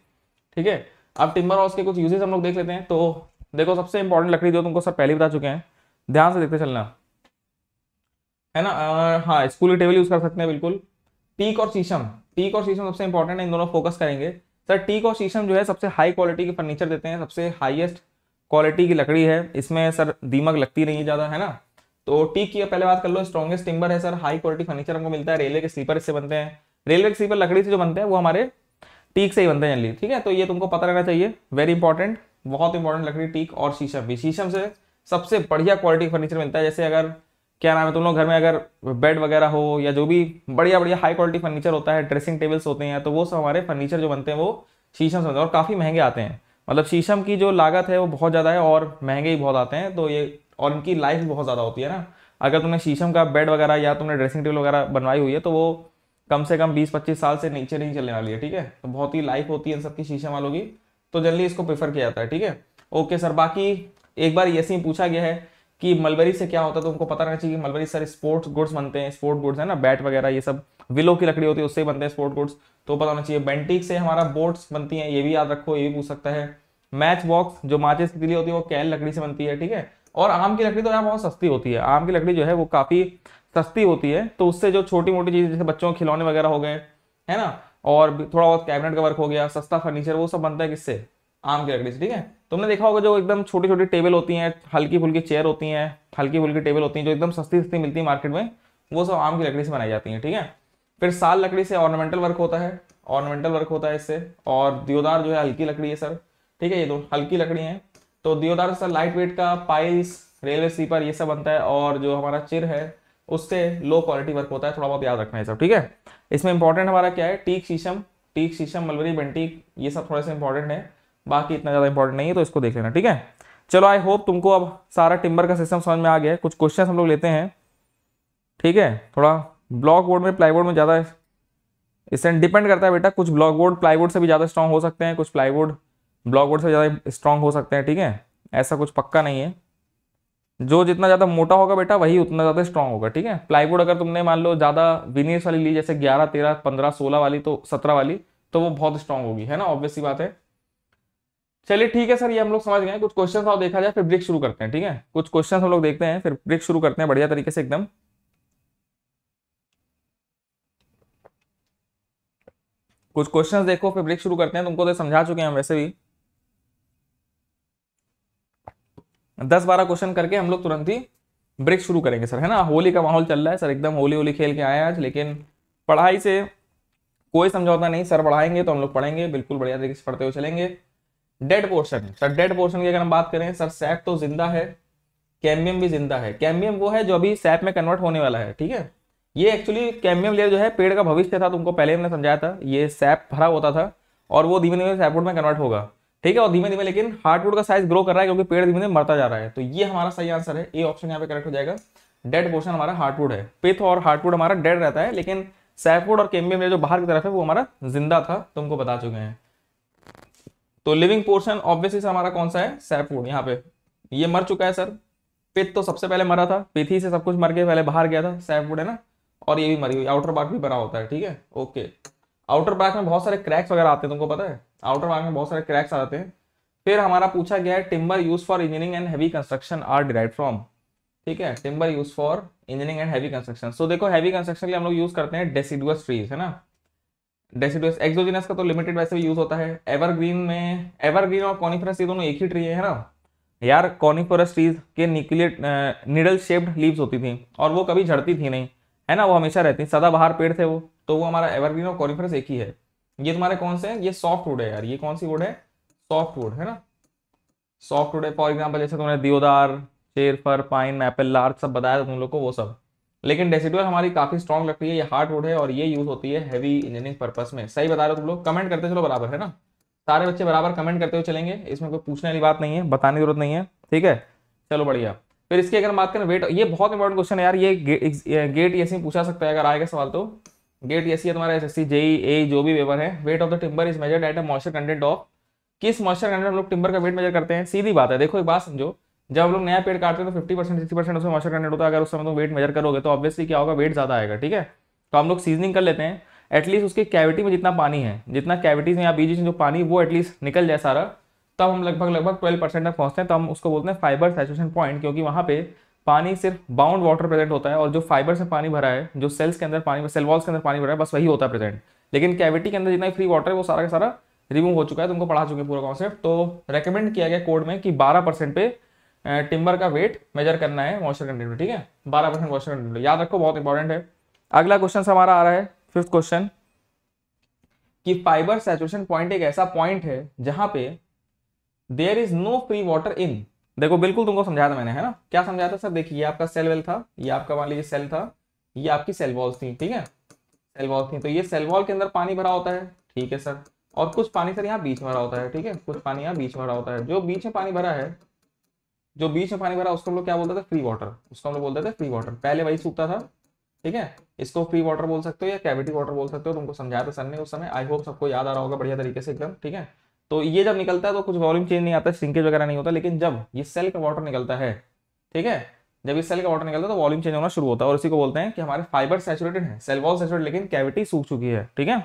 ठीक है अब टिम्बर हाउस के कुछ यूजेस हम लोग देख लेते हैं तो देखो सबसे इंपॉर्टेंट लकड़ी जो तुमको सब पहले बता चुके हैं ध्यान से देखते चलना है ना हाँ स्कूल टेबल यूज कर सकते हैं बिल्कुल पीक और शीशम पीक और शीशम सबसे इंपॉर्टेंट है इन दोनों फोकस करेंगे सर टीक और शीशम जो है सबसे हाई क्वालिटी के फर्नीचर देते हैं सबसे हाईएस्ट क्वालिटी की लकड़ी है इसमें सर दीमक लगती नहीं है ज़्यादा है ना तो टीक की पहले बात कर लो स्ट्रॉगेस्ट टिम्बर है सर हाई क्वालिटी फर्नीचर हमको मिलता है रेलवे के स्लीपर इससे बनते हैं रेलवे के स्लीपर लकड़ी से जो बनते हैं वो हमारे टीक से ही बनते हैं जल्दी ठीक है तो ये तुमको पता रहना चाहिए वेरी इंपॉर्टेंट बहुत इंपॉर्टेंट लकड़ी टीक और शीशम भी शीशम से सबसे बढ़िया क्वालिटी फर्नीचर मिलता है जैसे अगर क्या नाम है तुम लोग घर में अगर बेड वगैरह हो या जो भी बढ़िया बढ़िया हाई क्वालिटी फर्नीचर होता है ड्रेसिंग टेबल्स होते हैं तो वो सब हमारे फर्नीचर जो बनते हैं वो शीशम से बनते हैं और काफ़ी महंगे आते हैं मतलब शीशम की जो लागत है वो बहुत ज़्यादा है और महंगे ही बहुत आते हैं तो ये और इनकी लाइफ बहुत ज़्यादा होती है ना अगर तुमने शीशम का बेड वगैरह या तुमने ड्रेसिंग टेबल वगैरह बनवाई हुई है तो वो कम से कम 20-25 साल से नीचे नहीं चलने वाली है ठीक है तो बहुत ही लाइफ होती है इन सबकी शीशम वालों की तो जनरली इसको प्रेफर किया जाता है ठीक है ओके सर बाकी एक बार ये सी पूछा गया है कि मलबरी से क्या होता है तो उनको पता रहना चाहिए कि मलबरी सारे स्पोर्ट्स गुड्स बनते हैं स्पोर्ट गुड्स है ना बैट वगैरह ये सब विलो की लकड़ी होती है उससे बनते हैं स्पोर्ट गुड्स तो पता होना चाहिए बेंटिक से हमारा बोट्स बनती है ये भी याद रखो ये भी पूछ सकता है मैच बॉक्स जो माचिस की लिए होती है वो कैल लकड़ी से बनती है ठीक है और आम की लकड़ी तो यहाँ बहुत सस्ती होती है आम की लकड़ी जो है वो काफ़ी सस्ती होती है तो उससे जो छोटी मोटी चीज़ जैसे बच्चों के खिलौने वगैरह हो गए है ना और थोड़ा बहुत कैबिनेट का वर्क हो गया सस्ता फर्नीचर वो सब बनता है किससे आम की लकड़ी से ठीक है तुमने देखा होगा जो एकदम छोटी छोटी टेबल होती हैं हल्की फुल्की चेयर होती हैं हल्की फुल्की टेबल होती हैं जो एकदम सस्ती सस्ती मिलती है मार्केट में वो सब आम की लकड़ी से बनाई जाती हैं ठीक है फिर साल लकड़ी से ऑर्नामेंटल वर्क होता है ऑर्नामेंटल वर्क होता है इससे और दियोदार जो है हल्की लकड़ी है सर ठीक है ये दो हल्की लकड़ी है तो दियोदार सर लाइट वेट का पाइल्स रेलवे स्लीपर ये सब बनता है और जो हमारा चिर है उससे लो क्वालिटी वर्क होता है थोड़ा बहुत याद रखना है सब ठीक है इसमें इंपॉर्टेंट हमारा क्या है टीक शीशम टीक शीशम मलबरी बंटीक ये सब थोड़े से इंपॉर्टेंट है बाकी इतना ज़्यादा इंपॉर्टेंट नहीं है तो इसको देख लेना ठीक है चलो आई होप तुमको अब सारा टिम्बर का सिस्टम समझ में आ गया है कुछ क्वेश्चन हम लोग लेते हैं ठीक है थोड़ा ब्लॉक बोर्ड में प्लाईवुड में ज़्यादा इससे डिपेंड करता है बेटा कुछ ब्लॉक बोर्ड प्लाईवुड से भी ज़्यादा स्ट्रॉन्ग हो सकते हैं कुछ प्लाईवुड ब्लॉक बोर्ड से ज़्यादा स्ट्रॉन्ग हो सकते हैं ठीक है ऐसा कुछ पक्का नहीं है जो जितना ज़्यादा मोटा होगा बेटा वही उतना ज़्यादा स्ट्रॉन्ग होगा ठीक है प्लाईवुड अगर तुमने मान लो ज़्यादा विनीस वाली ली जैसे ग्यारह तेरह पंद्रह सोलह वाली तो सत्रह वाली तो वो बहुत स्ट्रॉन्ग होगी है ना ऑब्वियसली बात है चलिए ठीक है सर ये हम लोग समझ गए कुछ क्वेश्चन और देखा जाए फिर ब्रेक शुरू करते हैं ठीक है कुछ क्वेश्चन हम लोग देखते हैं फिर ब्रेक शुरू करते हैं बढ़िया तरीके से एकदम कुछ क्वेश्चंस देखो फिर ब्रेक शुरू करते हैं तुमको तो समझा चुके हैं वैसे भी दस बारह क्वेश्चन करके हम लोग तुरंत ही ब्रेक शुरू करेंगे सर है ना होली का माहौल चल रहा है सर एकदम होली होली खेल के आए आज लेकिन पढ़ाई से कोई समझौता नहीं सर पढ़ाएंगे तो हम लोग पढ़ेंगे बिल्कुल बढ़िया तरीके से पढ़ते हुए चलेंगे डेड पोर्शन है सर डेड पोर्शन की अगर हम बात करें सर सैप तो जिंदा है कैम्बियम भी जिंदा है कैम्बियम वो है जो अभी सैप में कन्वर्ट होने वाला है ठीक है ये एक्चुअली कैम्बियम लेयर जो है पेड़ का भविष्य था तुमको पहले हमने समझाया था ये सैप भरा होता था और वो धीमे धीमे सैपवुड में कन्वर्ट होगा ठीक है और धीमे धीमे लेकिन हार्डवुड का साइज ग्रो कर रहा है क्योंकि पेड़ धीमे धीमे मरता जा रहा है तो ये हमारा सही आंसर है ए ऑप्शन यहाँ पे करेक्ट हो जाएगा डेड पोर्शन हमारा हार्डवुड है पिथ और हार्डवुड हमारा डेड रहता है लेकिन सैपवुड और कैम्बियम जो बाहर की तरफ है वो हमारा जिंदा था तुमको बता चुके हैं तो लिविंग पोर्शन ऑब्वियसली सर हमारा कौन सा है सैपवुड यहाँ पे ये मर चुका है सर पिथ तो सबसे पहले मरा था पिथ ही से सब कुछ मर गया पहले बाहर गया था सैपवुड है ना और ये भी मरी हुई आउटर बार्क भी बना होता है ठीक है ओके आउटर बार्क में बहुत सारे क्रैक्स वगैरह आते हैं तुमको पता है आउटर बार्क में बहुत सारे क्रैक्स आते हैं फिर हमारा पूछा गया है timber use for engineering and heavy construction are derive from ठीक है timber use for engineering and heavy construction so देखो हैवी कंस्ट्रक्शन के हम लोग यूज करते हैं डेसिडुअस ट्रीज है ना डेसिडुअस एक्सोजिनस का तो लिमिटेड वैसे भी यूज होता है एवरग्रीन में एवरग्रीन और कॉनिफरस ये दोनों एक ही ट्री है ना यार कॉनिफरस ट्रीज के निकलियर निडल शेप्ड लीव्स होती थी और वो कभी झड़ती थी नहीं है ना वो हमेशा रहती थी सदाबहार पेड़ थे वो तो वो हमारा एवरग्रीन और कॉनिफरस एक ही है ये तुम्हारे कौन से हैं ये सॉफ्ट वुड है यार ये कौन सी वुड है सॉफ्ट वुड है ना सॉफ्ट वुड है फॉर एग्जाम्पल जैसे तुमने दियोदार शेरफर पाइन मैपल लार्क सब बताया था तुम लोग को वो सब लेकिन डेसिडुअल हमारी काफी स्ट्रॉन्ग लकड़ी है ये हार्ड वुड है और ये यूज होती है हैवी इंजीनियरिंग पर्पस में सही बता रहे हो तुम लोग कमेंट करते चलो बराबर है ना सारे बच्चे बराबर कमेंट करते हुए चलेंगे इसमें कोई पूछने वाली बात नहीं है बताने की जरूरत नहीं है ठीक है चलो बढ़िया फिर इसकी अगर बात करें वेट ये बहुत इंपॉर्टेंट क्वेश्चन है यार ये गे, गेट ये में पूछा सकता है अगर आएगा सवाल तो गेट ये सी तुम्हारा S S C JE A जो भी पेपर है weight of the timber is measured at a moisture content of किस मॉइस्चर कंटेंट हम लोग टिम्बर का वेट मेजर करते हैं सीधी बात है देखो एक बात समझो जब हम लोग नया पेड़ काटते हैं तो फिफ्टी परसेंट सिक्सटी परसेंट उसमें मॉइस्चर कंटेंट होता है अगर उस समय तुम वेट मेजर करोगे तो ऑब्वियसली क्या होगा वेट ज़्यादा आएगा ठीक है तो हम लोग सीजनिंग कर लेते हैं एटलीस्ट उसकी कैविटी में जितना पानी है जितना कैविटीज में या बीजी में जो पानी वो एटलीस्ट निकल जाए सारा तब हम लगभग लगभग ट्वेल्व परसेंट तक पहुँचते हैं तो हम उसको बोलते हैं फाइबर सेचुएशन पॉइंट क्योंकि वहाँ पे पानी सिर्फ बाउंड वाटर प्रेजेंट होता है और जो फाइबर से पानी भरा है जो सेल्स के अंदर पानी सेल वॉल्स के अंदर पानी भरा है बस वही होता है प्रेजेंट लेकिन कैविटी के अंदर जितना फ्री वाटर है वो सारा का सारा रिमूव हो चुका है तुमको तो पढ़ा चुके पूरा कॉन्सेप्ट तो रेकमेंड किया गया कोड में कि बारह परसेंट पे टिम्बर का वेट मेजर करना है मॉइस्चर कंटेंट ठीक है बारह परसेंट मॉइस्चर कंटेंट याद रखो बहुत इंपॉर्टेंट है अगला क्वेश्चन हमारा आ रहा है फिफ्थ क्वेश्चन कि फाइबर सेचुएशन पॉइंट एक ऐसा पॉइंट है जहां पे there is no free water in देखो बिल्कुल तुमको समझाया था मैंने है ना क्या समझाया था सर देखिए आपका सेल वेल था ये आपका मान लीजिए सेल था ये आपकी सेल वॉल्स थी ठीक है सेल वॉल थी तो ये सेल वॉल के अंदर पानी भरा होता है ठीक है सर और कुछ पानी सर यहाँ बीच भरा होता है ठीक है कुछ पानी यहाँ बीच भरा होता है जो बीच में पानी भरा है जो बीच में पानी भरा उसको हम लोग क्या बोलते थे फ्री वाटर उसको हम लोग बोलते थे फ्री वाटर पहले वही सूखता था ठीक है इसको फ्री वाटर बोल सकते हो या कैविटी वाटर बोल सकते हो तुमको समझाया था सर ने उस समय आई होप सबको याद आ रहा होगा बढ़िया तरीके से एकदम ठीक है तो ये जब निकलता है तो कुछ वॉल्यूम चेंज नहीं आता सिंकेज वगैरह नहीं होता लेकिन जब ये सेल का वाटर निकलता है ठीक है जब इस सेल का वाटर निकलता है तो वॉल्यूम चेंज होना शुरू होता है और इसी को बोलते हैं कि हमारे फाइबर सेचुरेटेड है सेल वॉल सेचुरेटेड लेकिन कैविटी सूख चुकी है ठीक है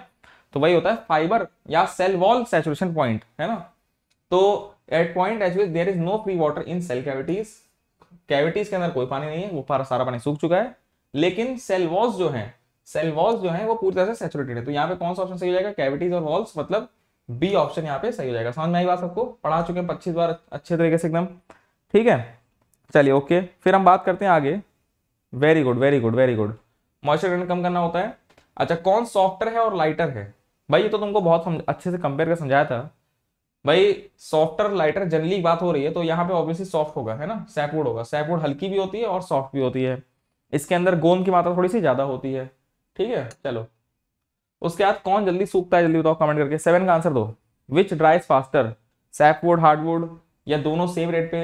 तो वही होता है फाइबर या सेल वॉल सेचुरेशन पॉइंट है ना तो at point H which there is no free water in cell cavities cavities के अंदर कोई पानी नहीं है वो सारा पानी सूख चुका है लेकिन सेल वॉल्स जो है सेल वॉल्स जो है वो पूरी तरह से सेचुरेटेड है तो यहाँ पे कौन सा ऑप्शन सही हो जाएगा कैविटीज और वॉल्स मतलब बी ऑप्शन यहाँ पे सही हो जाएगा समझ में आई बात सबको पढ़ा चुके हैं पच्चीस बार अच्छे तरीके से एकदम ठीक है चलिए ओके फिर हम बात करते हैं आगे very good very good very good moisture content कम करना होता है अच्छा कौन सॉफ्टर है और लाइटर है भाई ये तो तुमको बहुत अच्छे से कंपेयर कर समझाया था भाई सॉफ्टर लाइटर जनरली बात हो रही है तो यहाँ पे ऑब्वियसली सॉफ्ट होगा है ना सैपवुड होगा सैपवुड हल्की भी होती है और सॉफ्ट भी होती है इसके अंदर गोंद की मात्रा थोड़ी सी ज्यादा होती है ठीक है चलो उसके बाद कौन जल्दी सूखता है जल्दी बताओ कमेंट करके सेवन का आंसर दो which dries faster sapwood hardwood या दोनों सेम रेट पे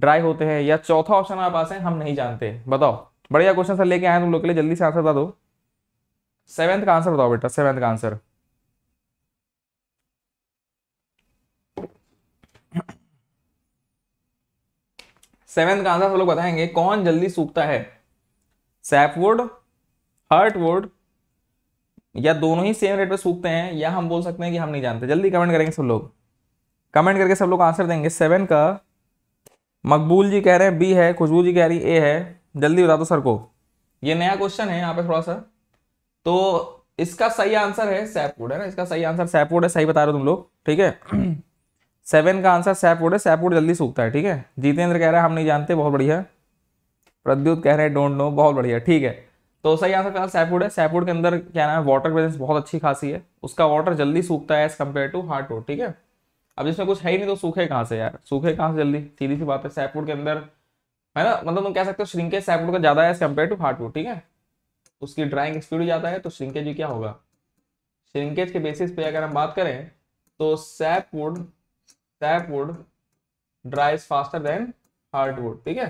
ड्राई होते हैं या चौथा ऑप्शन हमारे पास है हम नहीं जानते बताओ बढ़िया क्वेश्चन सर लेके आए तुम लोग के लिए जल्दी से आंसर बता दो सेवेंथ का आंसर बताओ बेटा सेवेंथ का आंसर सेवेंथ का आंसर हम लोग बताएंगे कौन जल्दी सूखता है सैपवुड हर्टवुड या दोनों ही सेम रेट पे सूखते हैं या हम बोल सकते हैं कि हम नहीं जानते जल्दी कमेंट करेंगे सब लोग कमेंट करके सब लोग आंसर देंगे सेवन का मकबूल जी कह रहे हैं बी है खुशबू जी कह रही ए है जल्दी बता दो सर को ये नया क्वेश्चन है यहाँ पे थोड़ा सा तो इसका सही आंसर है सैपवुड है ना इसका सही आंसर सैपवुड है सही बता रहे हो तुम लोग ठीक है सेवन का आंसर सैपवुड है सैपवुड जल्दी सूखता है ठीक है जितेंद्र कह रहे हैं हम नहीं जानते बहुत बढ़िया प्रद्युत कह रहे हैं डोंट नो बहुत बढ़िया ठीक है तो सही आंसर फिलहाल सैपवुड है सैपवुड के अंदर क्या नाम है वाटर प्रेजेंस बहुत अच्छी खासी है उसका वाटर जल्दी सूखता है as compared to heart wood ठीक है अब इसमें कुछ है ही नहीं तो सूखे कहाँ से यार सूखे कहाँ से जल्दी सीधी सी बात है सैपवुड के अंदर है ना मतलब तुम कह सकते हो श्रिंकेज सैपवुड का ज़्यादा है एज कम्पेयर टू हार्ट वोड ठीक है उसकी ड्राइंग स्पीड ज़्यादा है तो श्रिंकेज भी क्या होगा श्रिंकेज के बेसिस पे अगर हम बात करें तो sapwood wood dries faster than hard wood ठीक है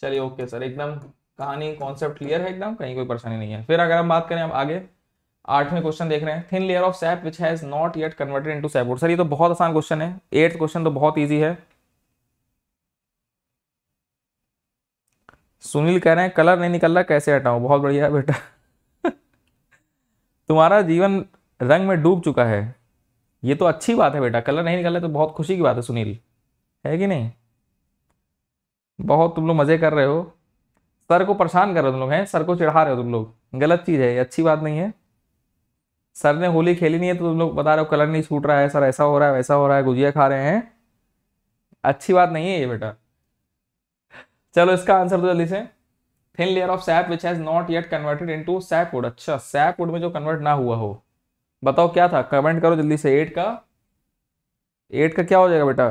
चलिए ओके सर एकदम कहानी कॉन्सेप्ट क्लियर है एकदम कहीं कोई परेशानी नहीं है फिर अगर हम बात करें अब आगे आठवें क्वेश्चन देख रहे हैं thin layer of sap which has not yet converted into sapwood sir ये तो बहुत आसान क्वेश्चन है एट्थ क्वेश्चन तो बहुत ईजी है सुनील कह रहे हैं कलर नहीं निकल रहा कैसे हटाऊं बहुत बढ़िया बेटा तुम्हारा जीवन रंग में डूब चुका है ये तो अच्छी बात है बेटा कलर नहीं निकाला तो बहुत खुशी की बात है सुनील है कि नहीं बहुत तुम लोग मज़े कर रहे हो सर को परेशान कर रहे हो तुम लोग हैं सर को चिढ़ा रहे हो तुम लोग गलत चीज़ है ये अच्छी बात नहीं है सर ने होली खेली नहीं है तो तुम लोग बता रहे हो कलर नहीं छूट रहा है सर ऐसा हो रहा है वैसा हो रहा है गुजिया खा रहे हैं अच्छी बात नहीं है ये बेटा चलो इसका आंसर दो जल्दी से thin layer of sap which has not yet converted into sap wood अच्छा सैप वुड में जो कन्वर्ट ना हुआ हो बताओ क्या था कमेंट करो जल्दी से एट का एट का क्या हो जाएगा बेटा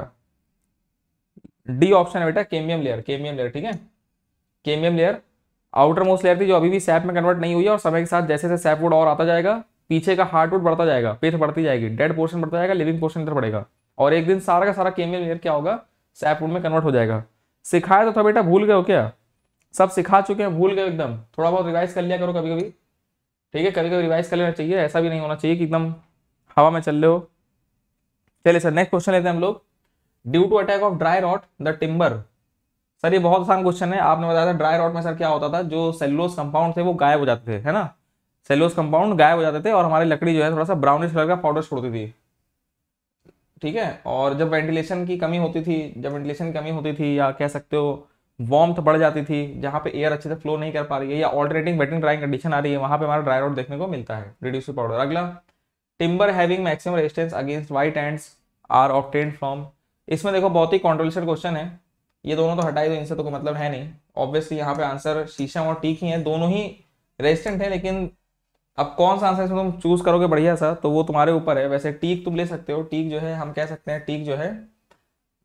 डी ऑप्शन है बेटा केमियम लेयर केमियम लेयर ठीक है cambium layer outermost layer थी जो अभी भी सैप में कन्वर्ट नहीं हुई है और समय के साथ जैसे जैसे सैपवुड और आता जाएगा पीछे का हार्डवुड बढ़ता जाएगा पेथ बढ़ती जाएगी डेड पोर्शन बढ़ता जाएगा लिविंग पोर्शन इधर बढ़ेगा और एक दिन सारा का सारा केमियम लेयर क्या होगा सैपवुड में कन्वर्ट हो जाएगा सिखाया तो था बेटा भूल गए हो क्या सब सिखा चुके हैं भूल गए एकदम थोड़ा बहुत रिवाइज कर लिया करो कभी कभी ठीक है कभी कभी रिवाइज कर लेना चाहिए ऐसा भी नहीं होना चाहिए कि एकदम हवा में चल रहे हो चलिए सर नेक्स्ट क्वेश्चन लेते हैं हम लोग due to attack of dry rot the timber sir ये बहुत आसान क्वेश्चन है आपने बताया था ड्राई रॉट में सर क्या होता था जो सेलोस कंपाउंड थे वो गायब हो जाते थे है ना सेलोस कंपाउंड गायब हो जाते थे और हमारी लकड़ी जो है थोड़ा सा ब्राउनिश कलर का पाउडर छोड़ती थी ठीक है और जब वेंटिलेशन की कमी होती थी जब वेंटिलेशन की कमी होती थी या कह सकते हो वॉम्थ बढ़ जाती थी जहाँ पे एयर अच्छे से फ्लो नहीं कर पा रही है या ऑल्टरनेटिंग वेटिंग ड्राइंग कंडीशन आ रही है वहाँ पे हमारा ड्राई रोड देखने को मिलता है रिड्यूसिंग पाउडर अगला timber having maximum resistance against white ants are obtained from इसमें देखो बहुत ही कॉन्ट्रोवर्शियल क्वेश्चन है ये दोनों तो हटाए तो इनसे तो कोई मतलब है नहीं ऑब्वियसली यहाँ पे आंसर शीशम और टीक ही है दोनों ही रेजिस्टेंट है लेकिन अब कौन सा आंसर इसमें तुम चूज करोगे बढ़िया सा तो वो तुम्हारे ऊपर है वैसे टीक तुम ले सकते हो टीक जो है हम कह सकते हैं टीक जो है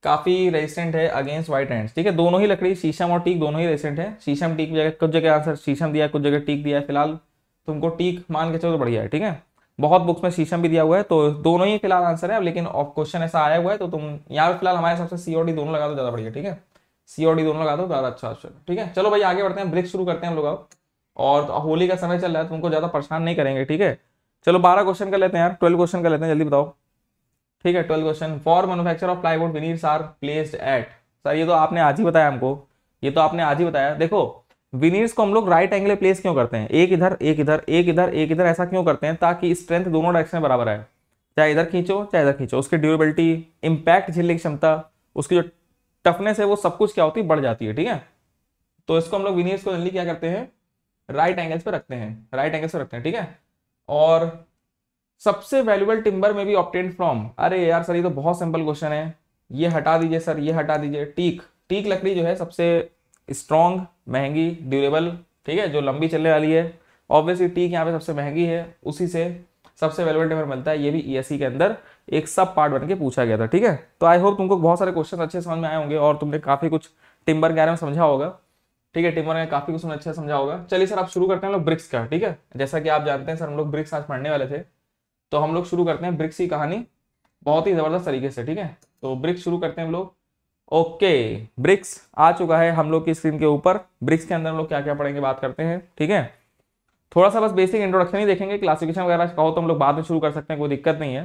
काफी रेजिस्टेंट है अगेंस्ट वाइट एंड ठीक है दोनों ही लकड़ी शीशम और टीक दोनों ही रेजिस्टेंट है शीशम टीक जगह कुछ जगह आंसर हाँ शीशम दिया कुछ जगह टीक दिया है फिलहाल तुमको तो टीक मान के चलो तो बढ़िया है ठीक है बहुत बुक्स में शीशम भी दिया हुआ है तो दोनों ही फिलहाल आंसर है लेकिन क्वेश्चन ऐसा आया हुआ है तो तुम यहाँ फिलहाल हमारे हिसाब से सी और डी दोनों लगा दो ज्यादा बढ़िया ठीक है सी और डी दोनों लगा दो ज्यादा अच्छा अच्छा ठीक है चलो भाई आगे बढ़ते हैं ब्रिक्स शुरू करते हैं हम लोग अब और तो होली का समय चल रहा है तुमको तो ज्यादा परेशान नहीं करेंगे ठीक है चलो बारह क्वेश्चन कर लेते हैं यार ट्वेल्व क्वेश्चन कर लेते हैं जल्दी बताओ ठीक है twelfth question for manufacture of plywood veneers are placed at sir ये तो आपने आज ही बताया हमको ये तो आपने आज ही बताया देखो विनीर्स को हम लोग राइट एंगल प्लेस क्यों करते हैं एक इधर एक इधर एक इधर एक इधर ऐसा क्यों करते हैं ताकि स्ट्रेंथ दोनों डायरेक्शन में बराबर है चाहे इधर खींचो चाहे इधर खींचो उसकी ड्यूरेबिलिटी इम्पैक्ट झेलने की क्षमता उसकी जो टफनेस है वो सब कुछ क्या होती है बढ़ जाती है ठीक है तो इसको हम लोग विनियर्स को जल्दी क्या करते हैं राइट एंगल्स पे रखते हैं राइट एंगल्स पे रखते हैं ठीक है और सबसे वैल्यूबल टिम्बर में भी ऑप्टेन फ्रॉम अरे यार सर ये तो बहुत सिंपल क्वेश्चन है ये हटा दीजिए सर ये हटा दीजिए टीक टीक लकड़ी जो है सबसे स्ट्रॉन्ग महंगी ड्यूरेबल ठीक है जो लंबी चलने वाली है ऑब्वियसली टीक यहाँ पे सबसे महंगी है उसी से सबसे वैल्यूबल टिम्बर मिलता है ये भी ई e के अंदर एक सब पार्ट बन के पूछा गया था ठीक है तो आई होप तुमको बहुत सारे क्वेश्चन अच्छे समझ में आए होंगे और तुमने काफी कुछ टिम्बर के बारे में समझा होगा ठीक है टिम्बर ने काफी कुछ अच्छा समझा होगा चलिए सर आप शुरू करते हैं लोग ब्रिक्स का ठीक है जैसा कि आप जानते हैं सर हम लोग ब्रिक्स आज पढ़ने वाले थे तो हम लोग शुरू करते हैं ब्रिक्स की कहानी बहुत ही ज़बरदस्त तरीके से ठीक है तो ब्रिक्स शुरू करते हैं हम लोग ओके ब्रिक्स आ चुका है हम लोग की स्क्रीन के ऊपर ब्रिक्स के अंदर हम लोग क्या क्या पढ़ेंगे बात करते हैं ठीक है थोड़ा सा बस बेसिक इंट्रोडक्शन ही देखेंगे क्लासिफिकेशन वगैरह कहो तो हम लोग बाद में शुरू कर सकते हैं कोई दिक्कत नहीं है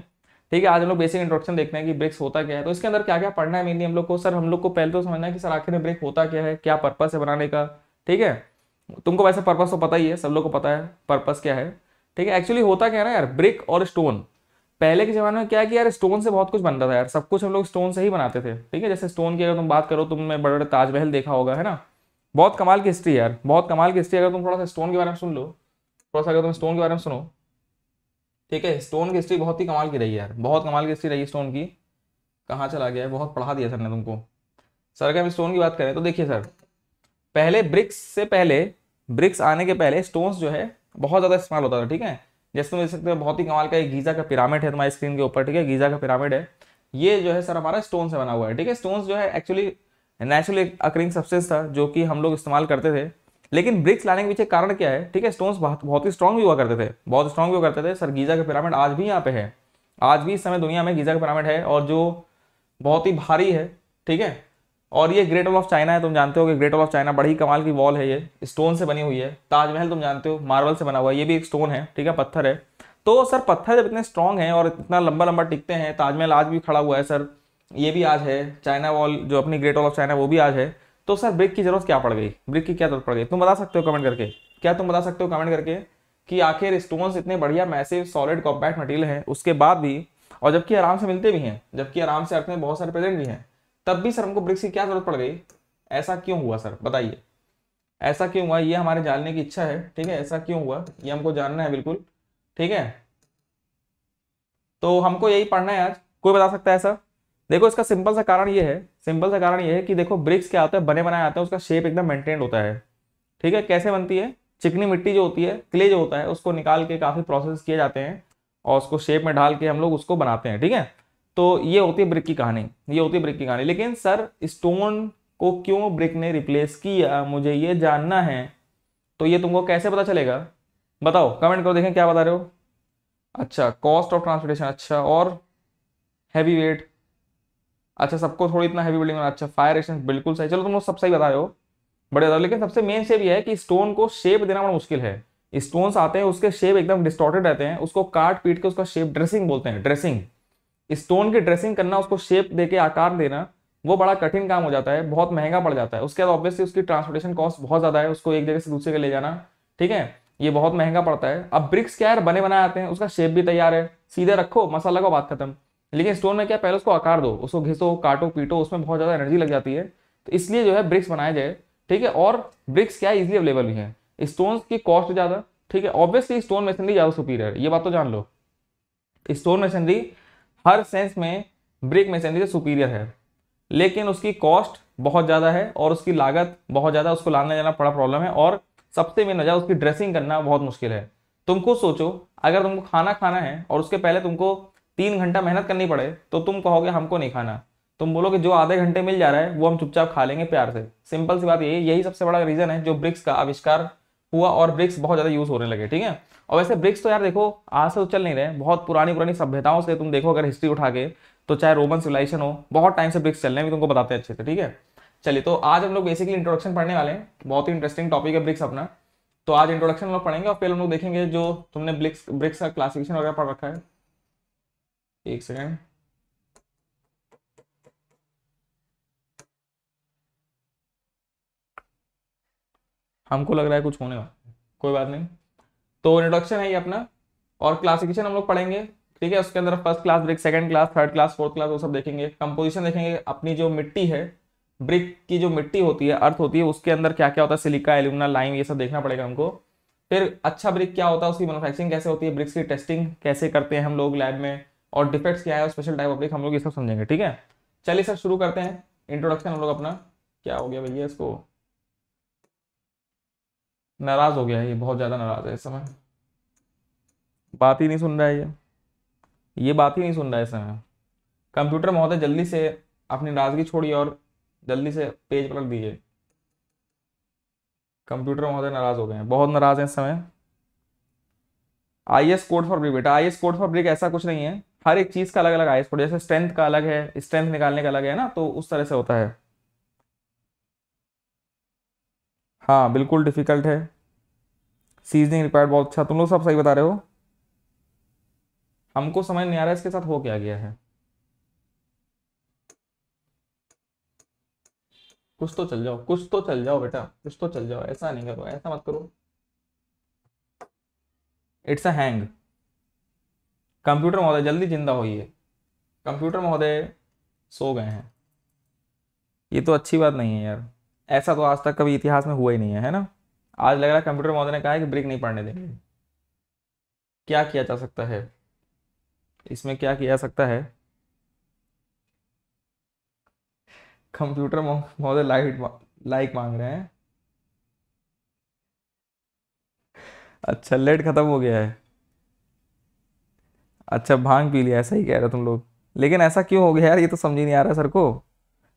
ठीक है आज हम लोग बेसिक इंट्रोडक्शन देखते हैं कि ब्रिक्स होता क्या है तो इसके अंदर क्या क्या पढ़ना है मेनली हम लोग को सर हम लोग को पहले तो समझना है कि सर आखिर में ब्रिक होता क्या है क्या पर्पस है बनाने का ठीक है तुमको वैसे पर्पस तो पता ही है सब लोग को पता है पर्पस क्या है ठीक है एक्चुअली होता क्या है ना यार ब्रिक और स्टोन पहले के ज़माने में क्या कि यार स्टोन से बहुत कुछ बनता था यार सब कुछ हम लोग स्टोन से ही बनाते थे ठीक है जैसे स्टोन की अगर तुम बात करो तुमने बड़े बड़े ताजमहल देखा होगा है ना बहुत कमाल की हिस्ट्री यार बहुत कमाल की हिस्ट्री अगर तुम थोड़ा सा स्टोन के बारे में सुन लो थोड़ा सा अगर तुम स्टोन के बारे में सुनो ठीक है स्टोन की हिस्ट्री बहुत ही कमाल की रही है यार बहुत कमाल की हिस्ट्री रही स्टोन की कहाँ चला गया है बहुत पढ़ा दिया सर ने तुमको सर अगर हम स्टोन की बात करें तो देखिए सर पहले ब्रिक्स से पहले ब्रिक्स आने के पहले स्टोन्स जो है बहुत ज़्यादा इस्तेमाल होता था ठीक है जैसे तुम देख सकते हो बहुत ही कमाल का एक गीजा का पिरामिड है तुम्हारी स्क्रीन के ऊपर ठीक है गीजा का पिरामिड है ये जो है सर हमारा स्टोन से बना हुआ है ठीक है स्टोन जो है एक्चुअली नेचुरली अक्रिंग सब्सटेंस था जो कि हम लोग इस्तेमाल करते थे लेकिन ब्रिक्स लाने के पीछे कारण क्या है ठीक है स्टोन्स बहुत बहुत ही स्ट्रॉन्ग भी हुआ करते थे बहुत स्ट्रॉन्ग भी हुआ करते थे सर गीजा का पिरामिड आज भी यहाँ पे है आज भी इस समय दुनिया में गीजा का पिरामिड है और जो बहुत ही भारी है ठीक है और ये ग्रेट वॉल ऑफ चाइना है तुम जानते हो कि ग्रेट वॉल ऑफ चाइना बड़ी कमाल की वॉल है ये स्टोन से बनी हुई है ताजमहल तुम जानते हो मार्बल से बना हुआ है ये भी एक स्टोन है ठीक है पत्थर है तो सर पत्थर जब इतने स्ट्रांग हैं और इतना लंबा लंबा टिकते हैं ताजमहल आज भी खड़ा हुआ है सर ये भी आज है चाइना वॉल जो अपनी ग्रेट वॉल ऑफ चाइना वो भी आज है तो सर ब्रिक की जरूरत क्या पड़ गई ब्रिक की क्या जरूरत पड़ गई तुम बता सकते हो कमेंट करके क्या तुम बता सकते हो कमेंट करके कि आखिर स्टोन्स इतने बढ़िया मैसिव सॉलिड कॉम्पैक्ट मटेरियल है उसके बाद भी और जबकि आराम से मिलते भी हैं जबकि आराम से अर्थ में बहुत सारे प्रेजेंट भी हैं तब भी सर हमको ब्रिक्स की क्या जरूरत पड़ गई ऐसा क्यों हुआ सर बताइए ऐसा क्यों हुआ ये हमारे जानने की इच्छा है ठीक है ऐसा क्यों हुआ ये हमको जानना है बिल्कुल ठीक है तो हमको यही पढ़ना है आज कोई बता सकता है ऐसा देखो इसका सिंपल सा कारण ये है सिंपल सा कारण ये है कि देखो ब्रिक्स क्या होता है बने बनाए आते हैं उसका शेप एकदम मेंटेन होता है ठीक है कैसे बनती है चिकनी मिट्टी जो होती है क्ले जो होता है उसको निकाल के काफ़ी प्रोसेस किए जाते हैं और उसको शेप में ढाल के हम लोग उसको बनाते हैं ठीक है थीके? तो ये होती है ब्रिक की कहानी ये होती है ब्रिक की कहानी लेकिन सर स्टोन को क्यों ब्रिक ने रिप्लेस किया मुझे ये जानना है तो ये तुमको कैसे पता चलेगा बताओ कमेंट करो देखें क्या बता रहे हो अच्छा कॉस्ट ऑफ ट्रांसपोर्टेशन अच्छा और हैवी वेट अच्छा सबको थोड़ी इतना हैवी बिल्डिंग अच्छा फायर एक्शन बिल्कुल सही चलो तुम लोग सब सही बता रहे हो बड़े बता लेकिन सबसे मेन शेप ये है कि स्टोन को शेप देना बड़ा मुश्किल है स्टोन्स आते हैं उसके शेप एकदम डिस्टॉर्टेड रहते हैं उसको काट पीट के उसका शेप ड्रेसिंग बोलते हैं ड्रेसिंग स्टोन की ड्रेसिंग करना उसको शेप देके आकार देना वो बड़ा कठिन काम हो जाता है बहुत महंगा पड़ जाता है उसके बाद ऑब्वियसली उसकी ट्रांसपोर्टेशन कॉस्ट बहुत ज़्यादा है उसको एक जगह से दूसरे जगह ले जाना ठीक है ये बहुत महंगा पड़ता है अब ब्रिक्स क्या है बने बनाए आते हैं उसका शेप भी तैयार है सीधे रखो मसाला लगाओ बात खत्म लेकिन स्टोन में क्या पहले उसको आकार दो उसको घिसो काटो पीटो उसमें बहुत ज़्यादा एनर्जी लग जाती है तो इसलिए जो है ब्रिक्स बनाए जाए ठीक है और ब्रिक्स क्या है इजिली अवेलेबल भी है स्टोन की कॉस्ट ज़्यादा ठीक है ऑब्वियसली स्टोन मशीनरी ज़्यादा सुपीरियर है ये बात तो जान लो स्टोन मशीनरी हर सेंस में ब्रेक मैसेंजर सुपीरियर है लेकिन उसकी कॉस्ट बहुत ज़्यादा है और उसकी लागत बहुत ज़्यादा उसको लाना जाना बड़ा प्रॉब्लम है और सबसे मेन वजह उसकी ड्रेसिंग करना बहुत मुश्किल है तुम खुद सोचो अगर तुमको खाना खाना है और उसके पहले तुमको तीन घंटा मेहनत करनी पड़े तो तुम कहोगे हमको नहीं खाना तुम बोलोगे जो आधे घंटे मिल जा रहा है वो हम चुपचाप खा लेंगे प्यार से सिंपल सी बात यही यही सबसे बड़ा रीज़न है जो ब्रिक्स का आविष्कार हुआ और ब्रिक्स बहुत ज़्यादा यूज़ होने लगे ठीक है और वैसे ब्रिक्स तो यार देखो आज से तो चल नहीं रहे बहुत पुरानी पुरानी सभ्यताओं से तुम देखो अगर हिस्ट्री उठा के तो चाहे रोमन सिविलाइजेशन हो बहुत टाइम से ब्रिक्स चल रहे हैं तुमको बताते हैं अच्छे से ठीक है चलिए तो आज हम लोग बेसिकली इंट्रोडक्शन पढ़ने वाले हैं बहुत ही इंटरेस्टिंग टॉपिक है ब्रिक्स अपना तो आज इंट्रोडक्शन हम लोग पढ़ेंगे और फिर हम लोग देखेंगे जो तुमने ब्रिक्स ब्रिक्स का क्लासिफिकेशन वगैरह पढ़ रखा है एक सेकेंड हमको लग रहा है कुछ होने वाला कोई बात नहीं तो इंट्रोडक्शन है ये अपना और क्लासिफिकेशन हम लोग पढ़ेंगे ठीक है उसके अंदर first class brick second class third class fourth class वो सब देखेंगे कंपोजिशन देखेंगे अपनी जो मिट्टी है ब्रिक की जो मिट्टी होती है अर्थ होती है उसके अंदर क्या क्या होता है सिलिका एल्यूमिना लाइम ये सब देखना पड़ेगा हमको फिर अच्छा ब्रिक क्या होता है उसकी मैनुफैक्चरिंग कैसे होती है ब्रिक्स की टेस्टिंग कैसे करते हैं हम लोग लैब में और डिफेक्ट्स क्या है स्पेशल टाइप ऑफ ब्रिक हम लोग ये सब समझेंगे ठीक है चलिए सर शुरू करते हैं इंट्रोडक्शन हम लोग अपना क्या हो गया भैया इसको नाराज हो गया है ये बहुत ज़्यादा नाराज है इस समय बात ही नहीं सुन रहा है ये ये बात ही नहीं सुन रहा है इस समय कंप्यूटर महोदय जल्दी से अपनी नाराजगी छोड़िए और जल्दी से पेज पलट दीजिए कंप्यूटर महोदय नाराज हो गए हैं बहुत नाराज हैं इस समय I S code for brick बेटा I S code for brick ऐसा कुछ नहीं है हर एक चीज़ का अलग अलग आई एस कोड जैसे स्ट्रेंथ का अलग है स्ट्रेंथ निकालने का अलग है ना तो उस तरह से होता है हाँ बिल्कुल डिफिकल्ट है सीजनिंग रिक्वायर्ड बहुत अच्छा तुम लोग सब सही बता रहे हो हमको समझ नहीं आ रहा है इसके साथ हो क्या गया है कुछ तो चल जाओ कुछ तो चल जाओ बेटा कुछ तो चल जाओ ऐसा नहीं करो ऐसा मत करो इट्स अ हैंग कंप्यूटर महोदय जल्दी जिंदा होइए कंप्यूटर महोदय सो गए हैं ये तो अच्छी बात नहीं है यार ऐसा तो आज तक कभी इतिहास में हुआ ही नहीं है है ना आज लग रहा है कंप्यूटर महोदय ने कहा है कि ब्रेक नहीं पढ़ने देंगे क्या किया जा सकता है इसमें क्या किया जा सकता है कंप्यूटर महोदय लाइट लाइक मांग रहे हैं अच्छा लेट खत्म हो गया है अच्छा भांग पी लिया ऐसा ही कह रहे तुम लोग लेकिन ऐसा क्यों हो गया यार ये तो समझ ही नहीं आ रहा सर को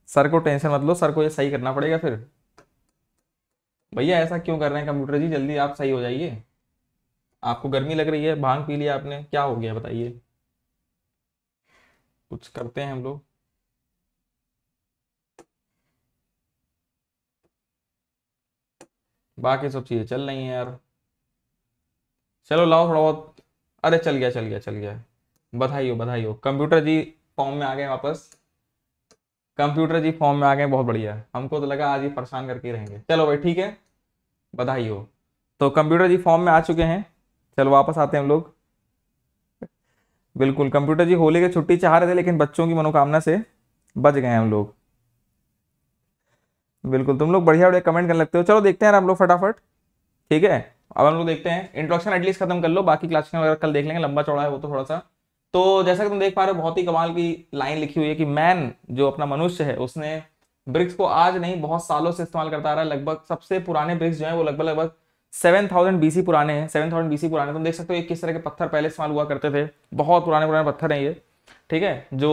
सर को टेंशन मत लो सर को ये सही करना पड़ेगा फिर भैया ऐसा क्यों कर रहे हैं कंप्यूटर जी जल्दी आप सही हो जाइए आपको गर्मी लग रही है भांग पी लिया आपने क्या हो गया बताइए कुछ करते हैं हम लोग बाकी सब चीज़ें चल रही हैं यार चलो लाओ थोड़ा बहुत अरे चल गया चल गया चल गया बधाई हो बधाई हो कंप्यूटर जी फॉर्म में आ गए वापस कंप्यूटर जी फॉर्म में आ गए बहुत बढ़िया हमको तो लगा आज ही परेशान करके रहेंगे चलो भाई ठीक है बधाई हो तो कंप्यूटर जी फॉर्म में आ चुके हैं चलो वापस आते हैं हम लोग बिल्कुल कंप्यूटर जी होली की छुट्टी चाह रहे थे लेकिन बच्चों की मनोकामना से बच गए हम लोग बिल्कुल तुम लोग बढ़िया बढ़िया कमेंट कर लगते हो चलो देखते हैं आप लोग फटाफट ठीक है अब हम लोग देखते हैं इंट्रोडक्शन एटलीस्ट खत्म कर लो बाकी क्लास वगैरह कल देख लेंगे लंबा चौड़ा है वो तो थोड़ा सा तो जैसा कि तुम देख पा रहे हो बहुत ही कमाल की लाइन लिखी हुई है कि मैन जो अपना मनुष्य है उसने ब्रिक्स को आज नहीं बहुत सालों से इस्तेमाल करता आ रहा है लगभग सबसे पुराने ब्रिक्स जो है वो लगभग लगभग सेवन थाउजेंड बीसी पुराने हैं सेवन थाउजेंड बीसी पुराने तुम देख सकते हो ये किस तरह के पत्थर पहले इस्तेमाल हुआ करते थे बहुत पुराने पुराने पत्थर हैं ये ठीक है जो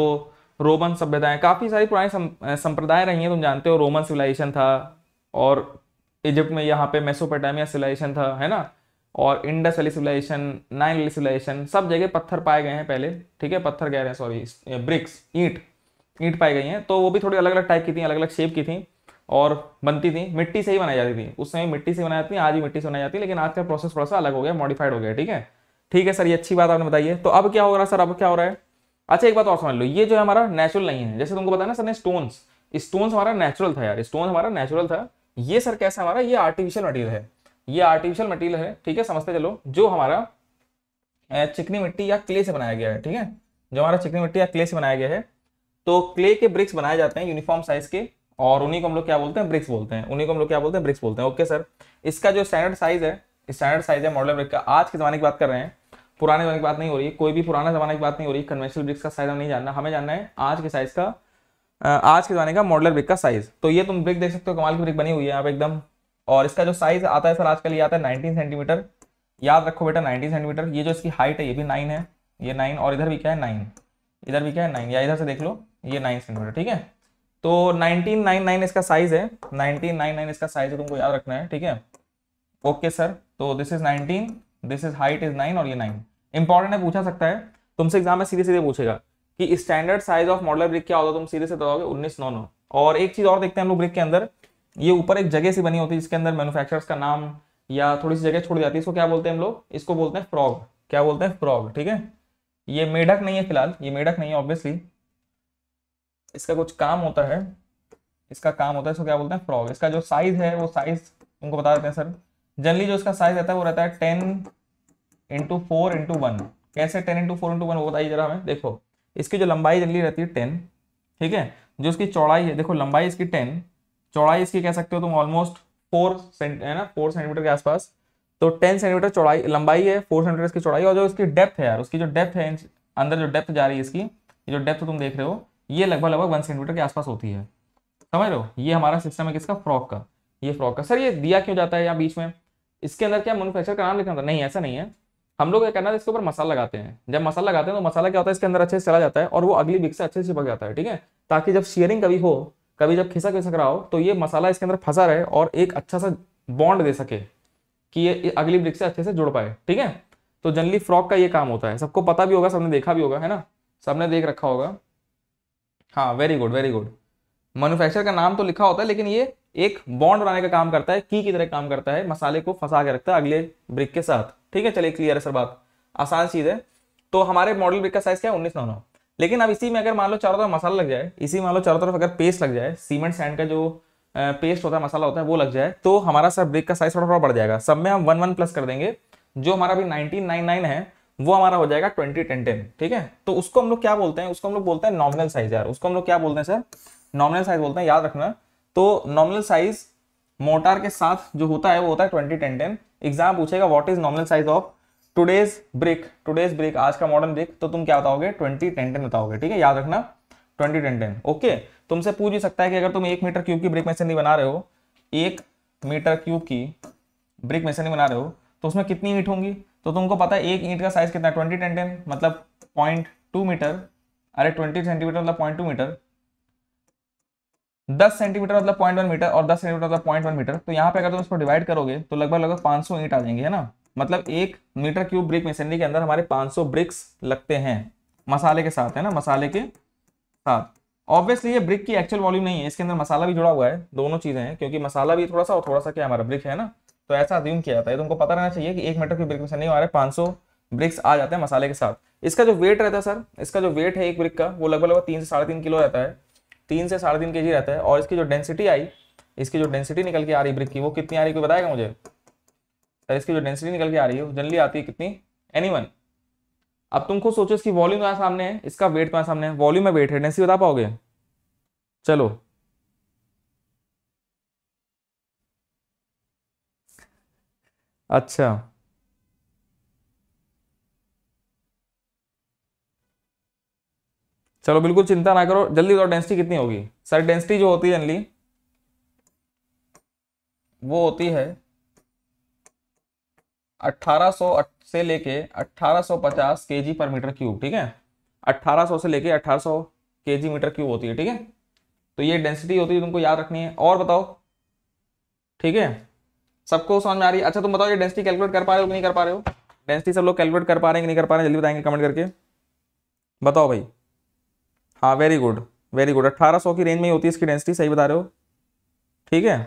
रोमन सभ्यताएं काफ़ी सारी पुरानी संप्रदाय रही हैं तुम जानते हो रोमन सिविलाइजेशन था और इजिप्ट में यहाँ पे मेसोपेटामिया सिविलाइजेशन था है ना और Indus valley civilisation Nile valley civilisation सब जगह पत्थर पाए गए हैं पहले ठीक है पत्थर कह रहे हैं सॉरी ब्रिक्स ईंट ईंट पाई गई हैं तो वो भी थोड़ी अलग अलग टाइप की थी अलग अलग शेप की थी और बनती थी मिट्टी से ही बनाई जाती थी उस समय मिट्टी से बनाई जाती आज भी मिट्टी से बनाई जाती है लेकिन आज का प्रोसेस थोड़ा सा अलग हो गया मॉडिफाइड हो गया ठीक है ठीक है सर ये अच्छी बात आपने बताइए तो अब क्या हो रहा है सर अब क्या हो रहा है अच्छा एक बात और समझ लो ये जो है हमारा नेचुरल नहीं है जैसे तुमको बताया ना सर ने स्टोन्स स्टोन्स हमारा नेचुरल था यार स्टोन हमारा नेचुरल था ये सर कैसा हमारा ये आर्टिफिशियल मटीरियल है ये आर्टिफिशियल मटेरियल है ठीक है समझते चलो जो हमारा चिकनी मिट्टी या क्ले से बनाया गया है ठीक है जो हमारा चिकनी मिट्टी या क्ले से बनाया गया है तो क्ले के ब्रिक्स बनाए जाते हैं यूनिफॉर्म साइज के और उन्हीं को हम लोग क्या बोलते हैं ब्रिक्स बोलते हैं उन्हीं को हम लोग क्या बोलते हैं ब्रिक्स बोलते हैं ओके सर इसका जो स्टैंडर्ड साइज है स्टैंडर्ड साइज है मॉडल ब्रिक का आज के जमाने की बात कर रहे हैं पुराने जमाने की बात नहीं हो रही है कोई भी पुराना जमाने की बात नहीं हो रही कन्वेंशनल ब्रिक्स का साइज हम नहीं जानना हमें जानना है आज के साइज का आज के जमाने का मॉडलर ब्रिक का साइज तो ये तुम ब्रिक देख सकते हो कमाल की ब्रिक बनी हुई है आप एकदम और इसका जो साइज आता है सर आजकल ये आता है नाइनटीन सेंटीमीटर याद रखो बेटा नाइनटीन सेंटीमीटर ये जो इसकी हाइट है ये भी नाइन है ये नाइन और इधर भी क्या है नाइन इधर भी क्या है नाइन या इधर से देख लो ये नाइन सेंटीमीटर ठीक है तो नाइनटीन नाइन नाइन इसका साइज है नाइनटीन नाइन नाइन इसका साइज है तुमको याद रखना है ठीक है ओके सर तो this is nineteen this is height is nine और ये नाइन इंपॉर्टेंट है पूछा सकता है तुमसे एग्जाम में सीधे सीधे पूछेगा कि standard size of model brick क्या होता है तुम सीधे से बताओगे उन्नीस नौ नौ और एक चीज और देखते हैं हम लोग ब्रिक के अंदर ये ऊपर एक जगह सी बनी होती है जिसके अंदर मैनुफैक्चरर्स का नाम या थोड़ी सी जगह छोड़ जाती है इसको क्या बोलते हैं हम लोग इसको बोलते हैं फ्रॉग क्या बोलते हैं फ्रॉग ठीक है ये मेढक नहीं है फिलहाल ये मेढक नहीं है ऑब्वियसली इसका कुछ काम होता है इसका काम होता है इसको क्या बोलते हैं फ्रॉग इसका जो साइज है वो साइज उनको बता देते हैं सर जनरली जो इसका साइज रहता है वो रहता है ten into four into one कैसे ten into four into one वो बताइए जरा हमें देखो इसकी जो लंबाई जनरली रहती है टेन ठीक है जो इसकी चौड़ाई है देखो लंबाई इसकी टेन चौड़ाई इसकी कह सकते हो तुम ऑलमोस्ट फोर है ना फोर सेंटीमीटर के आसपास तो टेन सेंटीमीटर चौड़ाई लंबाई है फोर सेंटीमीटर इसकी चौड़ाई और जो इसकी डेप्थ है यार उसकी जो डेप्थ है अंदर जो डेप्थ जा रही है इसकी जो डेप्थ तुम देख रहे हो ये लगभग लगभग वन सेंटीमीटर के आसपास होती है समझ रहे हो ये हमारा सिस्टम है किसका फ्रॉक का ये फ्रॉक का सर ये दिया क्यों जाता है या बीच में इसके अंदर क्या मैनुफेक्चर का नाम लिखना होता है नहीं ऐसा नहीं है हम लोग क्या करना है इसके ऊपर मसाला लगाते हैं जब मसाला लगाते हैं तो मसाला क्या होता है इसके अंदर अच्छे से चला जाता है और वो अगली बिक से अच्छे से चिपक जाता है ठीक है ताकि जब शेयरिंग कभी हो कभी जब खिसक विसक रहा हो तो ये मसाला इसके अंदर फंसा रहे और एक अच्छा सा बॉन्ड दे सके कि ये अगली ब्रिक से अच्छे से जुड़ पाए ठीक है तो जनरली फ्रॉक का ये काम होता है सबको पता भी होगा सबने देखा भी होगा है ना सबने देख रखा होगा हाँ very good very good manufacture का नाम तो लिखा होता है लेकिन ये एक बॉन्ड बनाने का काम करता है की की तरह काम करता है मसाले को फंसा के रखता है अगले ब्रिक के साथ ठीक है चलिए क्लियर है सर बात आसान चीज़ है तो हमारे मॉडल ब्रिक का साइज क्या है उन्नीस नौ नौ लेकिन अब इसी में अगर मान लो चारों तरफ मसाला लग जाए इसी मान लो चारों तरफ अगर पेस्ट लग जाए सीमेंट सैंड का जो पेस्ट होता है मसाला होता है वो लग जाए तो हमारा सर ब्रेक का साइज थोड़ा थोड़ा बढ़ जाएगा सब में हम वन वन प्लस कर देंगे जो हमारा अभी नाइनटीन नाइन नाइन है वो हमारा हो जाएगा ट्वेंटी टेन टेन ठीक है तो उसको हम लोग क्या बोलते हैं उसको हम लोग बोलते हैं नॉमिनल साइज यार उसको हम लोग क्या बोलते हैं सर नॉमिनल साइज बोलते हैं याद रखना तो नॉमिनल साइज मोटार के साथ जो होता है वो होता है ट्वेंटी टेन टेन एग्जाम पूछेगा what is nominal size of today's brick today's brick आज का मॉडर्न ब्रिक तो तुम क्या बताओगे ट्वेंटी टेन टेन बताओगे ठीक है याद रखना ट्वेंटी टेन टेन ओके तुमसे पूछ भी सकता है कि अगर तुम एक मीटर क्यूब की ब्रिक नहीं बना रहे हो एक मीटर क्यूब की ब्रिक नहीं बना रहे हो तो उसमें कितनी ईट होंगी तो तुमको पता है एक ईंट का साइज कितना ट्वेंटी टेन टेन मतलब पॉइंट टू मीटर अरे ट्वेंटी सेंटीमीटर मतलब पॉइंट टू मीटर दस सेंटीमीटर मतलब पॉइंट वन मीटर और दस सेंटीमीटर मतलब पॉइंट वन मीटर तो यहाँ पे अगर तुम इसको डिवाइड करोगे तो लगभग लगभग पांच सौ ईंट आ जाएंगे है ना मतलब एक मीटर क्यूब ब्रिक मशीनरी के अंदर हमारे 500 ब्रिक्स लगते हैं मसाले के साथ है ना मसाले के साथ ऑब्वियसली ये ब्रिक की एक्चुअल वॉल्यूम नहीं है इसके अंदर मसाला भी जुड़ा हुआ है दोनों चीजें हैं क्योंकि मसाला भी थोड़ा सा और थोड़ा सा क्या हमारा ब्रिक है ना तो ऐसा अज्यूम किया जाता है तुमको पता रहना चाहिए कि एक मीटर की ब्रिक में से नहीं हमारे 500 ब्रिक्स आ जाते हैं मसाले के साथ इसका जो वेट रहता है सर इसका जो वेट है एक ब्रिक का वो लगभग लगभग तीन से साढ़े तीन किलो रहता है तीन से साढ़े तीन के जी रहता है और इसकी जो डेंसिटी आई इसकी जो डेंसिटी निकल के आ रही ब्रिक की वो कितनी आ रही कोई बताएगा मुझे इसकी जो डेंसिटी निकल के आ रही है वो जनरली आती है कितनी एनी वन अब तुम खुद सोचो इसकी वॉल्यूम यहाँ सामने है इसका वेट तुम्हारे सामने है वॉल्यूम में वेट है डेंसिटी बता पाओगे चलो अच्छा चलो बिल्कुल चिंता ना करो जल्दी बताओ डेंसिटी कितनी होगी सर डेंसिटी जो होती है जनली वो होती है 1800 से लेके 1850 केजी पर मीटर क्यूब ठीक है 1800 से लेके 1800 केजी मीटर क्यूब होती है ठीक है तो ये डेंसिटी होती है तुमको याद रखनी है और बताओ ठीक है सबको समझ में आ रही है अच्छा तुम बताओ ये डेंसिटी कैलकुलेट कर पा रहे हो कि नहीं कर पा रहे हो डेंसिटी सब लोग कैलकुलेट कर पा रहे हैं कि नहीं कर पा रहे हैं जल्दी बताएंगे कमेंट करके बताओ भाई हाँ वेरी गुड वेरी गुड अट्ठारह सौ की रेंज में ही होती है इसकी डेंसिटी सही बता रहे हो ठीक है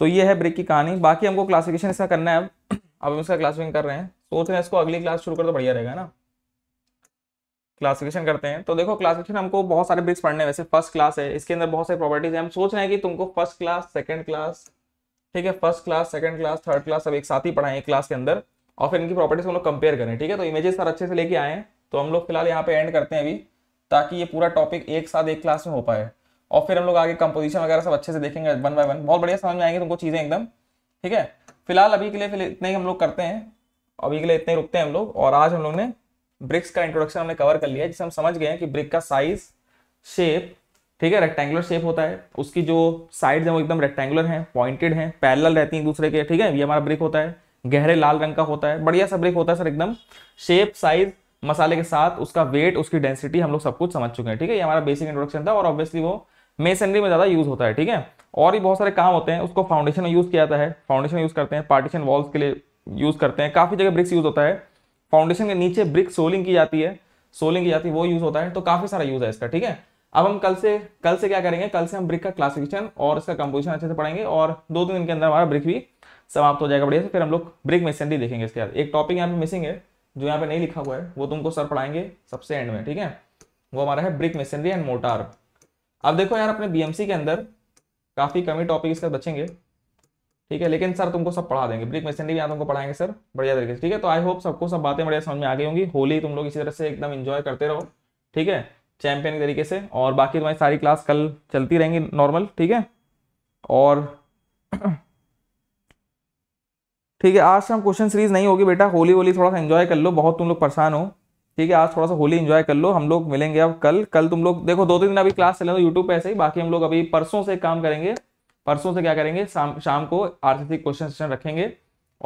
तो ये है ब्रेक की कहानी बाकी हमको क्लासिफिकेशन इसका करना है अब अब हम इसका क्लासिफिकेशन कर रहे हैं सोच रहे हैं इसको अगली क्लास शुरू कर तो बढ़िया रहेगा ना क्लासिफिकेशन करते हैं तो देखो क्लासिफिकेशन हमको बहुत सारे ब्रिक्स पढ़ने वैसे फर्स्ट क्लास है इसके अंदर बहुत सारी प्रॉपर्टीज है हम सोच रहे हैं कि तुमको फर्स्ट क्लास सेकंड क्लास ठीक है first class second class third class सब एक साथ ही पढ़ाएं एक क्लास के अंदर और फिर इनकी प्रॉपर्टीज हम लोग कंपेयर करें ठीक है तो इमेजेस सर अच्छे से लेके आए तो हम लोग फिलहाल यहाँ पे एंड करते हैं अभी ताकि ये पूरा टॉपिक एक साथ एक क्लास में हो पाए और फिर हम लोग आगे कंपोजिशन वगैरह सब अच्छे से देखेंगे वन बाय वन बहुत बढ़िया समझ में आएंगे तुमको चीज़ें एकदम ठीक है फिलहाल अभी के लिए फिर इतने ही हम लोग करते हैं अभी के लिए इतने रुकते हैं हम लोग और आज हम लोग ने ब्रिक्स का इंट्रोडक्शन हमने कवर कर लिया जिसे हम समझ गए हैं कि ब्रिक का साइज शेप ठीक है रेक्टेंगुलर शेप होता है उसकी जो साइड है वो एकदम रेक्टेंगुलर है पॉइंटेड है पैरल रहती है दूसरे के ठीक है ये हमारा ब्रिक होता है गहरे लाल रंग का होता है बढ़िया सा ब्रिक होता है सर एकदम शेप साइज मसाले के साथ उसका वेट उसकी डेंसिटी हम लोग सब कुछ समझ चुके हैं ठीक है ये हमारा बेसिक इंट्रोडक्शन था और ऑब्वियसली वो मेसनरी में ज़्यादा यूज़ होता है ठीक है और भी बहुत सारे काम होते हैं उसको फाउंडेशन में यूज़ किया जाता है फाउंडेशन यूज़ करते हैं पार्टीशन वॉल्स के लिए यूज़ करते हैं काफ़ी जगह ब्रिक्स यूज़ होता है फाउंडेशन के नीचे ब्रिक सोलिंग की जाती है सोलिंग की जाती है वो यूज़ होता है तो काफ़ी सारा यूज़ है इसका ठीक है अब हम कल से कल से क्या करेंगे कल से हम ब्रिक का क्लासिफिकेशन और इसका कंपोजिशन अच्छे से पढ़ेंगे और दो तीन दिन के अंदर हमारा ब्रिक भी समाप्त हो जाएगा बढ़िया से फिर हम लोग ब्रिक मेसेंडी देखेंगे इसके बाद एक टॉपिक यहाँ पे मिसिंग है जो यहाँ पे नहीं लिखा हुआ है वो तुमको सर पढ़ाएंगे सबसे एंड में ठीक है वो हमारा है ब्रिक मेसेंडी एंड मोटार अब देखो यार अपने बीएमसी के अंदर काफ़ी कमी टॉपिक इसका बचेंगे ठीक है लेकिन सर तुमको सब पढ़ा देंगे ब्रिक मैसेंडी भी यहाँ तुमको पढ़ाएंगे सर बढ़िया तरीके से ठीक है तो आई होप सबको सब बातें बढ़िया समझ में आ गई होंगी होली तुम लोग इसी तरह से एकदम इंजॉय करते रहो ठीक है चैंपियन तरीके से और बाकी तुम्हारी सारी क्लास कल चलती रहेंगी नॉर्मल ठीक है और ठीक है आज हम क्वेश्चन सीरीज नहीं होगी बेटा होली होली थोड़ा सा एंजॉय कर लो बहुत तुम लोग परेशान हो ठीक है आज थोड़ा सा होली इन्जॉय कर लो हम लोग मिलेंगे अब कल कल तुम लोग देखो दो तीन दिन अभी क्लास चले तो यूट्यूब पे ऐसे ही बाकी हम लोग अभी परसों से काम करेंगे परसों से क्या करेंगे शाम शाम को आरसीसी क्वेश्चन सेशन रखेंगे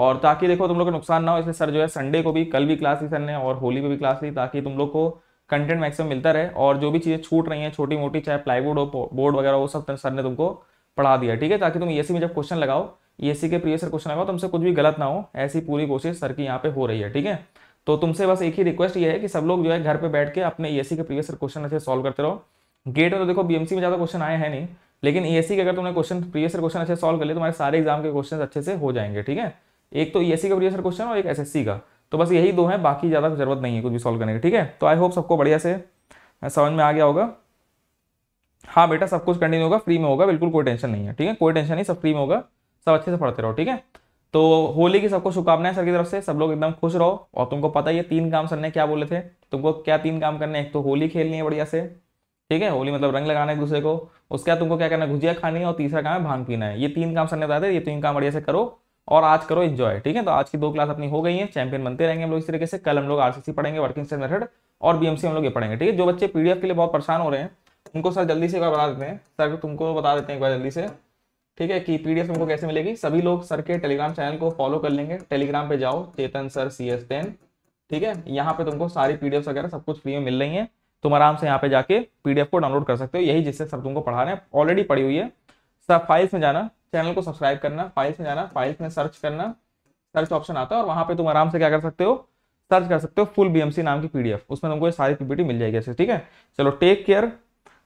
और ताकि देखो तुम लोग को नुकसान ना हो इसलिए सर जो है संडे को भी कल भी क्लास थी सर ने और होली पर भी क्लास थी ताकि तुम लोग को कंटेंट मैक्सिमम मिलता रहे और जो भी चीज़ें छूट रही हैं छोटी मोटी चाहे प्लाईवुड हो बोर्ड वगैरह वो सब सर तो ने तुमको पढ़ा दिया ठीक है ताकि तुम ए e में जब क्वेश्चन लगाओ ए e के प्रिय सर क्वेश्चन लगाओ तुमसे तो कुछ भी गलत ना हो ऐसी पूरी कोशिश सर की यहाँ पर हो रही है ठीक है तो तुमसे बस एक ही रिक्वेस्ट ये है कि सब लोग जो है घर पे बैठ के अपने ईएससी e के प्रीवियस क्वेश्चन अच्छे सॉल्व करते रहो गेट में तो देखो बीएमसी में ज़्यादा क्वेश्चन आए हैं नहीं लेकिन ईएससी e के अगर तुमने क्वेश्चन प्रीवियस क्वेश्चन अच्छे सॉल्व कर लिए तुम्हारे सारे एग्जाम के क्वेश्चन अच्छे से हो जाएंगे ठीक है एक तो ईएससी e का प्रीवियस क्वेश्चन और एक एस का तो बस यही दो है बाकी ज़्यादा जरूरत नहीं है कुछ भी सॉल्व करने की ठीक है तो आई होप सबको बढ़िया से समझ में आ गया होगा हाँ बेटा सब कुछ कंटिन्यू होगा फ्री में होगा बिल्कुल कोई टेंशन नहीं है ठीक है कोई टेंशन नहीं सब फ्री में होगा सब अच्छे से पढ़ते रहो ठीक है तो होली की सबको शुभकामनाएं सर की तरफ से सब लोग एकदम खुश रहो और तुमको पता ही है तीन काम सर ने क्या बोले थे तुमको क्या तीन काम करने एक तो होली खेलनी है बढ़िया से ठीक है होली मतलब रंग लगाना है दूसरे को उसके बाद तुमको क्या करना है गुजिया खानी है और तीसरा काम है भांग पीना है ये तीन काम सर ने बताया थे ये तीन काम बढ़िया से करो और आज करो इन्जॉय ठीक है तो आज की दो क्लास अपनी हो गई है चैंपियन बनते रहेंगे हम लोग इस तरीके से कल हम लोग आर पढ़ेंगे वर्किंग स्टेट मेथड और बीएमसी हम लोग ये पढ़ेंगे ठीक है जो बच्चे पी के लिए बहुत परेशान हो रहे हैं उनको सर जल्दी से एक बार बता देते हैं सर तुमको बता देते हैं एक बार जल्दी से ठीक है कि पीडीएफ हमको कैसे मिलेगी सभी लोग सर के टेलीग्राम चैनल को फॉलो कर लेंगे टेलीग्राम पे जाओ Chetan sir C S ten ठीक है यहाँ पे तुमको सारी पीडीएफ वगैरह सब कुछ फ्री में मिल रही है तुम आराम से यहाँ पे जाके पीडीएफ को डाउनलोड कर सकते हो यही जिससे सब तुमको पढ़ा रहे हैं ऑलरेडी पड़ी हुई है सब फाइल्स में जाना चैनल को सब्सक्राइब करना फाइल्स में जाना फाइल्स में सर्च करना सर्च ऑप्शन आता है और वहां पर तुम आराम से क्या कर सकते हो सर्च कर सकते हो फुल बीएमसी नाम की पीडीएफ उसमें तुमको ये सारी पीपीटी मिल जाएगी ऐसे ठीक है चलो टेक केयर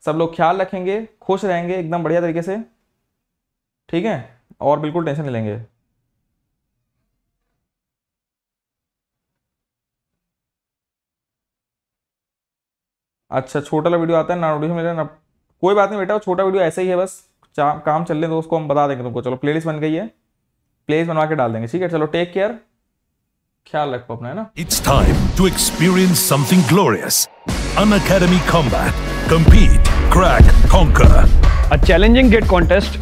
सब लोग ख्याल रखेंगे खुश रहेंगे एकदम बढ़िया तरीके से ठीक है और बिल्कुल टेंशन नहीं लेंगे अच्छा छोटा वाला वीडियो आता है नोटिफिकेशन मेरा ना कोई बात नहीं बेटा छोटा वीडियो ऐसे ही है बस काम चल रहे तो उसको हम बता देंगे तुमको चलो प्लेलिस्ट बन गई है प्लेलिस्ट बनवा के डाल देंगे ठीक है चलो टेक केयर ख्याल रखो अपना है ना it's time to experience something glorious Unacademy combat compete, crack conquer a challenging GATE contest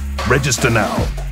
Register now.